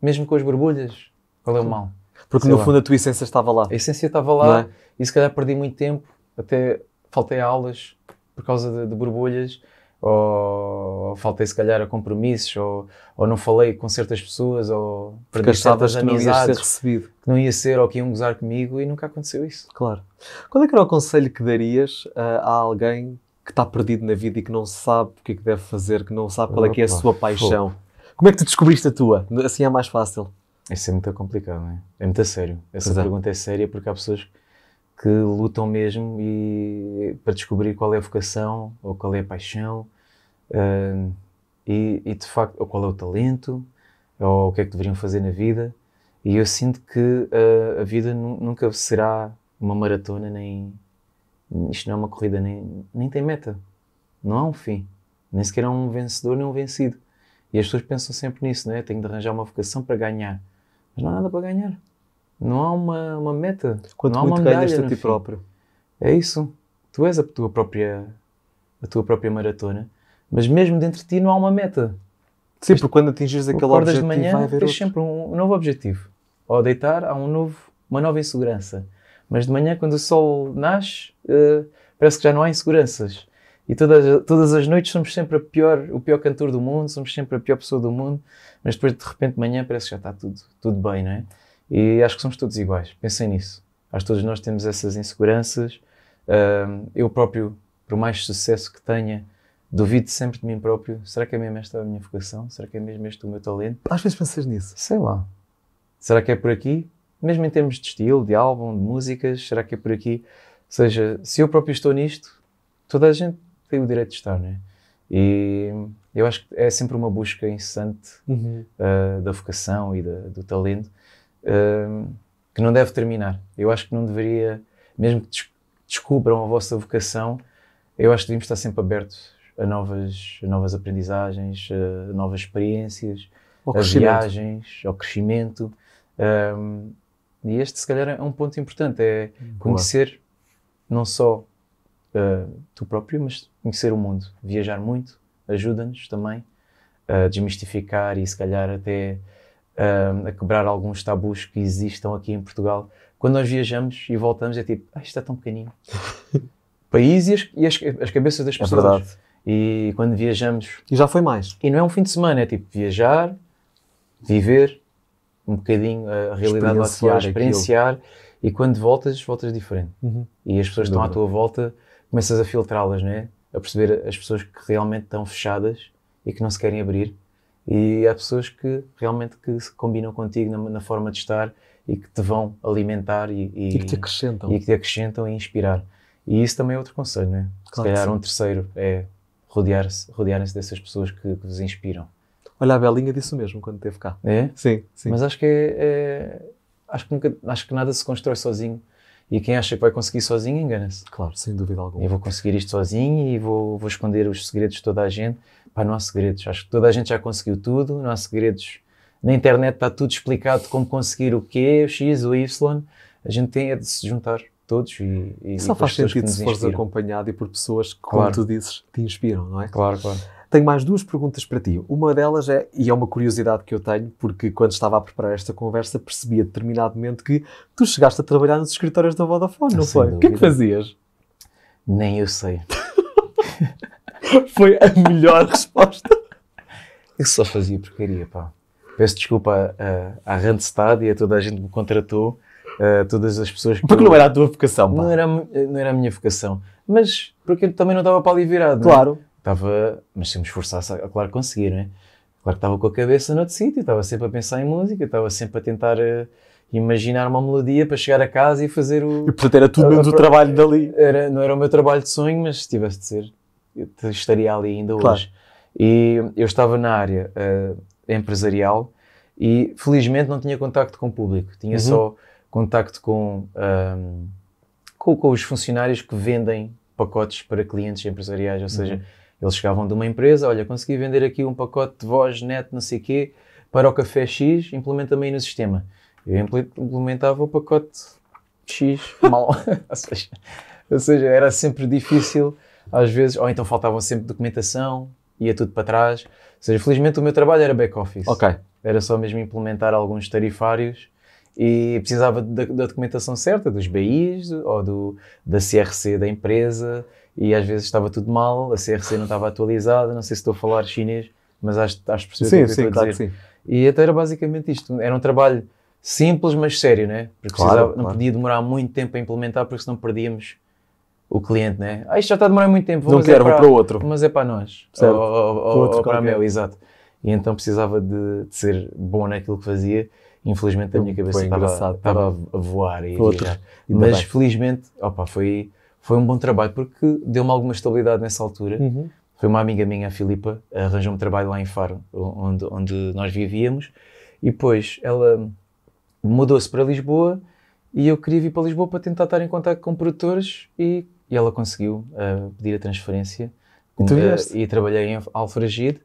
mesmo com as borbulhas, qual é o mal? Porque Sei no lá. fundo a tua essência estava lá. A essência estava lá é? E se calhar perdi muito tempo, até faltei a aulas por causa de, de borbulhas, ou faltei se calhar a compromissos, ou, ou não falei com certas pessoas, ou perdi certas que amizades. Não ia ser recebido. Que não ia ser, ou que iam gozar comigo, e nunca aconteceu isso. Claro. Qual é que era o conselho que darias uh, a alguém que está perdido na vida e que não sabe o que é que deve fazer, que não sabe qual é que é a sua paixão? Como é que tu descobriste a tua? Assim é mais fácil. Isso é muito complicado, não é? É muito sério. Essa é. pergunta é séria porque há pessoas que que lutam mesmo e, para descobrir qual é a vocação ou qual é a paixão uh, e, e, de facto ou qual é o talento ou o que é que deveriam fazer na vida e eu sinto que uh, a vida nunca será uma maratona nem isto não é uma corrida nem nem tem meta não há um fim nem sequer há um vencedor nem um vencido e as pessoas pensam sempre nisso não é tenho de arranjar uma vocação para ganhar mas não há nada para ganhar não há uma, uma meta. Quanto não há uma muito medalha, ganhas a ti próprio. É isso. Tu és a tua própria a tua própria maratona, mas mesmo dentro de ti não há uma meta. Sim, porque quando atingires aquele objetivo, de manhã, vai haver tens outro. sempre um, novo objetivo. Ao deitar há um novo, uma nova insegurança. Mas de manhã, quando o sol nasce, uh, parece que já não há inseguranças. E todas, todas as noites somos sempre pior, o pior cantor do mundo, somos sempre a pior pessoa do mundo, mas depois de repente de manhã parece que já está tudo, tudo bem, não é? E acho que somos todos iguais, pensem nisso. Acho que todos nós temos essas inseguranças. eu próprio, por mais sucesso que tenha, duvido sempre de mim próprio. Será que é mesmo esta a minha vocação? Será que é mesmo este o meu talento? Às vezes pensas nisso. Sei lá. Será que é por aqui? Mesmo em termos de estilo, de álbum, de músicas, será que é por aqui? Ou seja, se eu próprio estou nisto, toda a gente tem o direito de estar, não é? E eu acho que é sempre uma busca incessante uhum. uh, da vocação e da, do talento que não deve terminar. Eu acho que não deveria, mesmo que descubram a vossa vocação, eu acho que devemos estar sempre abertos a novas, a novas aprendizagens, a novas experiências, ao a viagens, ao crescimento. Um, e este, se calhar, é um ponto importante: é conhecer não só uh, tu próprio, mas conhecer o mundo. Viajar muito ajuda-nos também a desmistificar e, se calhar, até a quebrar alguns tabus que existam aqui em Portugal. Quando nós viajamos e voltamos, é tipo, ah, isto é tão pequenino. País e, as, e as, as, cabeças das é pessoas. É verdade. E quando viajamos. E já foi mais. E não é um fim de semana, é tipo viajar, viver um bocadinho a realidade lá fora, experienciar. E quando voltas, voltas diferente. Uhum. E as pessoas que estão à tua volta, começas a filtrá-las, não é? A perceber as pessoas que realmente estão fechadas e que não se querem abrir e há pessoas que realmente que se combinam contigo na, na forma de estar e que te vão alimentar e, e, e, que te acrescentam. E que te acrescentam e inspirar. E isso também é outro conselho, não é? Claro se calhar um terceiro é rodear-se rodear dessas pessoas que, que vos inspiram. Olha, a Belinha disse mesmo quando teve cá. É? Sim, sim. Mas acho que é, é acho que, nunca, acho que nada se constrói sozinho. E quem acha que vai conseguir sozinho engana-se. Claro, sem dúvida alguma. Eu vou conseguir isto sozinho e vou, vou esconder os segredos de toda a gente. Pá, não há segredos. Acho que toda a gente já conseguiu tudo, não há segredos. Na internet está tudo explicado como conseguir o quê, o X, o Y. A gente tem é de se juntar todos e, e Só faz sentido se fores acompanhado e por pessoas que, claro. como tu dizes, te inspiram, não é? Claro, claro. Tenho mais duas perguntas para ti. Uma delas é, e é uma curiosidade que eu tenho, porque quando estava a preparar esta conversa percebi a determinado momento que tu chegaste a trabalhar nos escritórios da Vodafone, não, foi? Dúvida. O que é que fazias? Nem eu sei. Foi a melhor resposta. Eu só fazia porcaria, pá. Peço desculpa à, à Randstad e a toda a gente que me contratou, a todas as pessoas que. Porque eu... não era a tua vocação, pá. Não era, não era a minha vocação. Mas porque também não estava para ali virado. É? Claro. Não? Mas se me esforçasse, a claro que né? Claro que estava com a cabeça noutro sítio, estava sempre a pensar em música, estava sempre a tentar uh, imaginar uma melodia para chegar a casa e fazer o. E portanto era tudo menos o trabalho dali. Era, não era o meu trabalho de sonho, mas se tivesse de ser, estaria ali ainda claro. hoje. E eu estava na área uh, empresarial e felizmente não tinha contacto com o público, tinha uhum. só contacto com, um, ehm, com, com, os funcionários que vendem pacotes para clientes empresariais, ou seja, uhum. eles chegavam de uma empresa, olha, consegui vender aqui um pacote de voz, net, não sei quê, para o café X, implementa-me aí no sistema. Eu implementava o pacote X mal, ou, seja, ou seja, era sempre difícil às vezes, ou então faltavam sempre documentação, ia tudo para trás. Ou seja, felizmente o meu trabalho era back-office. Ok. Era só mesmo implementar alguns tarifários e precisava da, da documentação certa, dos BIs ou do, da CRC da empresa e às vezes estava tudo mal, a CRC não estava atualizada, não sei se estou a falar chinês, mas acho, acho perceber sim, o que sim, é estou claro a dizer. Sim. E até era basicamente isto, era um trabalho simples mas sério, né? Porque claro, claro. não podia demorar muito tempo a implementar porque senão perdíamos o cliente, né? Ah, isto já está a demorar muito tempo. Vou, não é quero, para, o outro. Mas é para nós. Certo. Ou, ou, outro, ou para meu, exato. E então precisava de, de, ser bom naquilo que fazia. Infelizmente a minha cabeça estava, a voar e outro. a Mas bem. felizmente, opa, foi, foi um bom trabalho porque deu-me alguma estabilidade nessa altura. Uhum. Foi uma amiga minha, a Filipa, arranjou-me trabalho lá em Faro, onde, onde nós vivíamos. E depois ela mudou-se para Lisboa e eu queria vir para Lisboa para tentar estar em contato com produtores e e ela conseguiu uh, pedir a transferência. E, tu eh, vieste? e trabalhei em Alfragide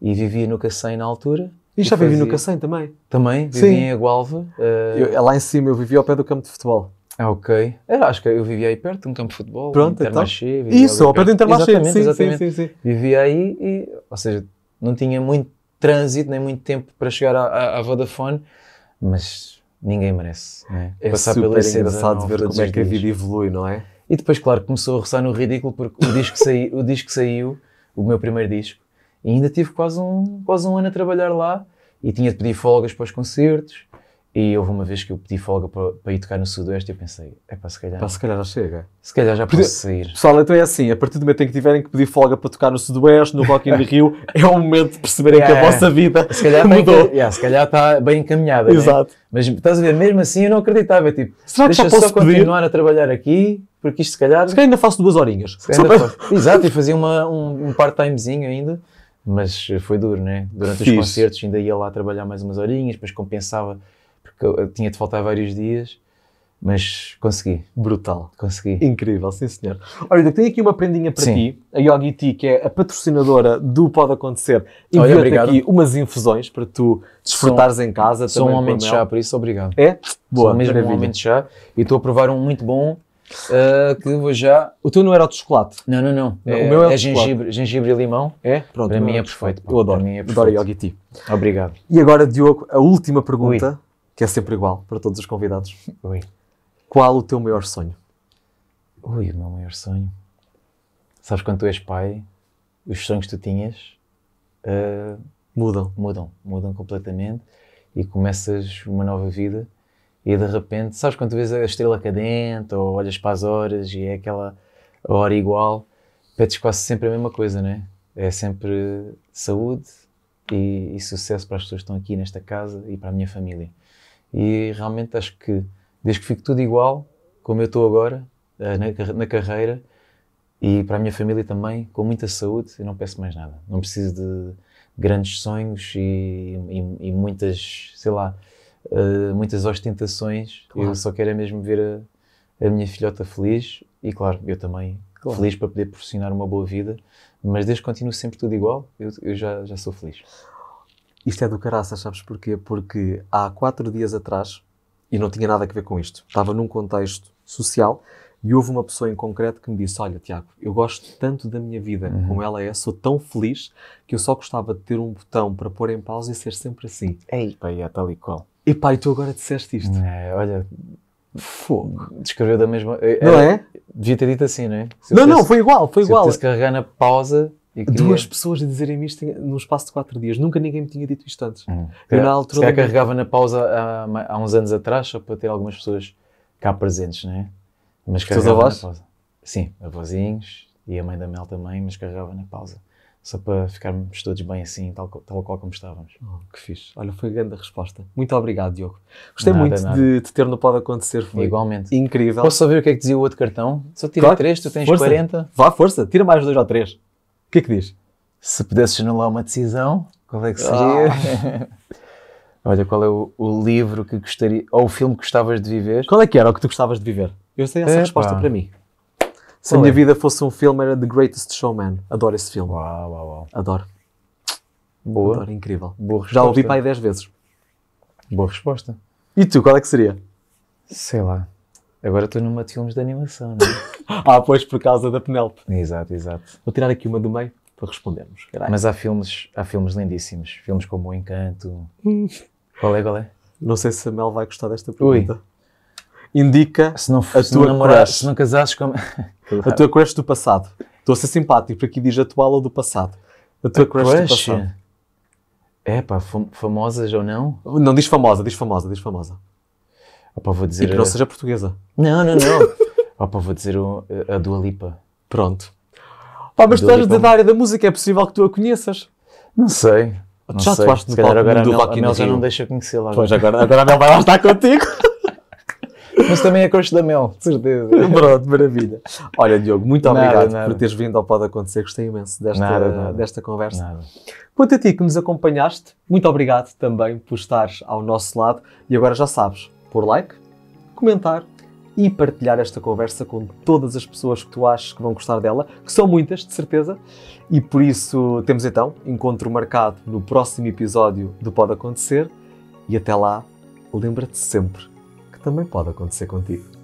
e vivia no Cacém na altura. E, já vivi no Cacém também? Também, vivi Sim. em Agualva. Eh, eu, é lá em cima, eu vivia ao pé do campo de futebol. Ah, ok. Eu acho que eu vivia aí perto de um campo de futebol, Pronto, então. Então. Isso, ao pé do Intermarché, exatamente, sim, exatamente. Sim, sim, sim. Vivia aí e, ou seja, não tinha muito trânsito, nem muito tempo para chegar à, à Vodafone, mas ninguém merece. Né? É Passar super pela engraçado ver como é que a vida evolui, não é? E depois, claro, começou a roçar no ridículo porque o disco, saí, o disco saiu, o meu primeiro disco, e ainda tive quase um, quase um ano a trabalhar lá e tinha de pedir folgas para os concertos. E houve uma vez que eu pedi folga para, para ir tocar no Sudoeste e eu pensei, é para se calhar. para se calhar já chega. Se calhar já posso sair. Pessoal, então é assim: a partir do momento em que tiverem que pedir folga para tocar no Sudoeste, no Rock in Rio, é o momento de perceberem yeah, que a vossa vida se calhar tá mudou. Bem, yeah, se calhar está bem encaminhada. Né? Exato. Né? Mas estás a ver, mesmo assim eu não acreditava. Tipo, Será que deixa já posso só continuar pedir? a trabalhar aqui porque isto se calhar. Se calhar ainda faço duas horinhas. Faço. Exato, e fazia uma, um, um part-timezinho ainda, mas foi duro, né? Durante Fiz. os concertos ainda ia lá trabalhar mais umas horinhas, depois compensava, porque eu tinha de faltar vários dias. Mas consegui. Brutal. Consegui. Incrível, sim senhor. Olha, tenho aqui uma prendinha para sim. ti. A Yogi que é a patrocinadora do Pode Acontecer, enviou-te aqui umas infusões para tu desfrutares sou, em casa. Sou um homem de chá, por isso obrigado. É? Boa, sou mesmo um homem de chá. E estou a provar um muito bom Uh, que vou já. O teu não era o de chocolate? Não, não, não. É, o meu é, é gengibre, gengibre e limão. É? Pronto. Para mim é perfeito. Eu adoro. mim é perfeito. Adoro Yogi Tea. Obrigado. E agora, Diogo, a última pergunta, Ui. que é sempre igual para todos os convidados. Ui. Qual o teu maior sonho? Ui, o meu maior sonho. Sabes quando tu és pai, os sonhos que tu tinhas uh, mudam. Mudam, mudam completamente e começas uma nova vida e de repente, sabes quando tu vês a estrela cadente ou olhas para as horas e é aquela hora igual, pedes quase sempre a mesma coisa, não é? É sempre saúde e, e sucesso para as pessoas que estão aqui nesta casa e para a minha família. E realmente acho que, desde que fique tudo igual, como eu estou agora, eh, na, na carreira, e para a minha família também, com muita saúde, eu não peço mais nada. Não preciso de grandes sonhos e, e, e muitas, sei lá, uh, muitas ostentações. Claro. Eu só quero é mesmo ver a, a minha filhota feliz e, claro, eu também Claro. feliz para poder proporcionar uma boa vida, mas desde que continue sempre tudo igual, eu, eu, já, já sou feliz. Isto é do caraças, sabes porquê? Porque há quatro dias atrás, e não tinha nada a ver com isto, estava num contexto social e houve uma pessoa em concreto que me disse: Olha, Tiago, eu gosto tanto da minha vida uhum. como ela é, sou tão feliz que eu só gostava de ter um botão para pôr em pausa e ser sempre assim. Ei, pá, é tal e qual. E pá, e tu agora disseste isto. É, olha. Fogo. Descreveu da mesma. É, era, não é? Devia ter dito assim, não é? não, não, foi igual, foi se igual. Se carregar na pausa. queria... Duas pessoas a dizerem-me isto num espaço de quatro dias. Nunca ninguém me tinha dito isto antes. Hum. Eu, é, na altura. Se carregava na pausa há, há, uns anos atrás, só para ter algumas pessoas cá presentes, não é? Mas carregava na pausa. Sim, avózinhos e a mãe da Mel também, mas carregava na pausa só para ficarmos todos bem assim, tal, tal qual como estávamos. Oh, que fixe. Olha, foi grande a resposta. Muito obrigado, Diogo. Gostei nada, muito nada. De, te ter no Pode Acontecer. Foi Igualmente. Incrível. Posso saber o que é que dizia o outro cartão? Só tira claro. 3, tu tens força. 40. Vá, força, tira mais dois ou três. O que é que diz? Se pudesses anular uma decisão, qual é que seria? Ah. Olha, qual é o, o, livro que gostaria, ou o filme que gostavas de viver? Qual é que era o que tu gostavas de viver? Eu sei essa é, resposta pá. para mim. Se Qual a minha é? vida fosse um filme, era The Greatest Showman. Adoro esse filme. Uau, uau, uau. Adoro. Boa. Adoro, incrível. Boa resposta. Já ouvi aí 10 vezes. Boa resposta. E tu, qual é que seria? Sei lá. Agora estou numa de filmes de animação, não é? ah, pois, por causa da Penelope. Exato, exato. Vou tirar aqui uma do meio para respondermos. Caralho. Mas há filmes, há filmes lindíssimos. Filmes como O Encanto. qual é, qual é? Não sei se a Mel vai gostar desta pergunta. Ui. Indica se não, a se tua não namorar, Se não casasses com... Uhum. A tua crush do passado. Estou a ser simpático, aqui diz atual ou do passado. A tua a crush, crush, do passado. É pá, famosas ou não? Não, diz famosa, diz famosa, diz famosa. Opa, vou dizer... E que não seja portuguesa. Não, não, não. Opa, vou dizer o, a Dua Lipa. Pronto. Pá, mas tu és da área da música, é possível que tu a conheças. Não sei. Não já sei. atuaste no palco do Rock in Rio. já não deixa conhecê-la agora. Pois, agora, agora a Mel vai lá estar contigo. Mas também é coxa da mel, de certeza. Pronto, maravilha. Olha, Diogo, muito nada, obrigado nada. por teres vindo ao Pode Acontecer. Gostei imenso desta, nada, desta conversa. Nada. Quanto a ti que nos acompanhaste, muito obrigado também por estares ao nosso lado. E agora já sabes, por like, comentar e partilhar esta conversa com todas as pessoas que tu achas que vão gostar dela, que são muitas, de certeza. E por isso temos então encontro marcado no próximo episódio do Pode Acontecer. E até lá, lembra-te sempre que também pode acontecer contigo.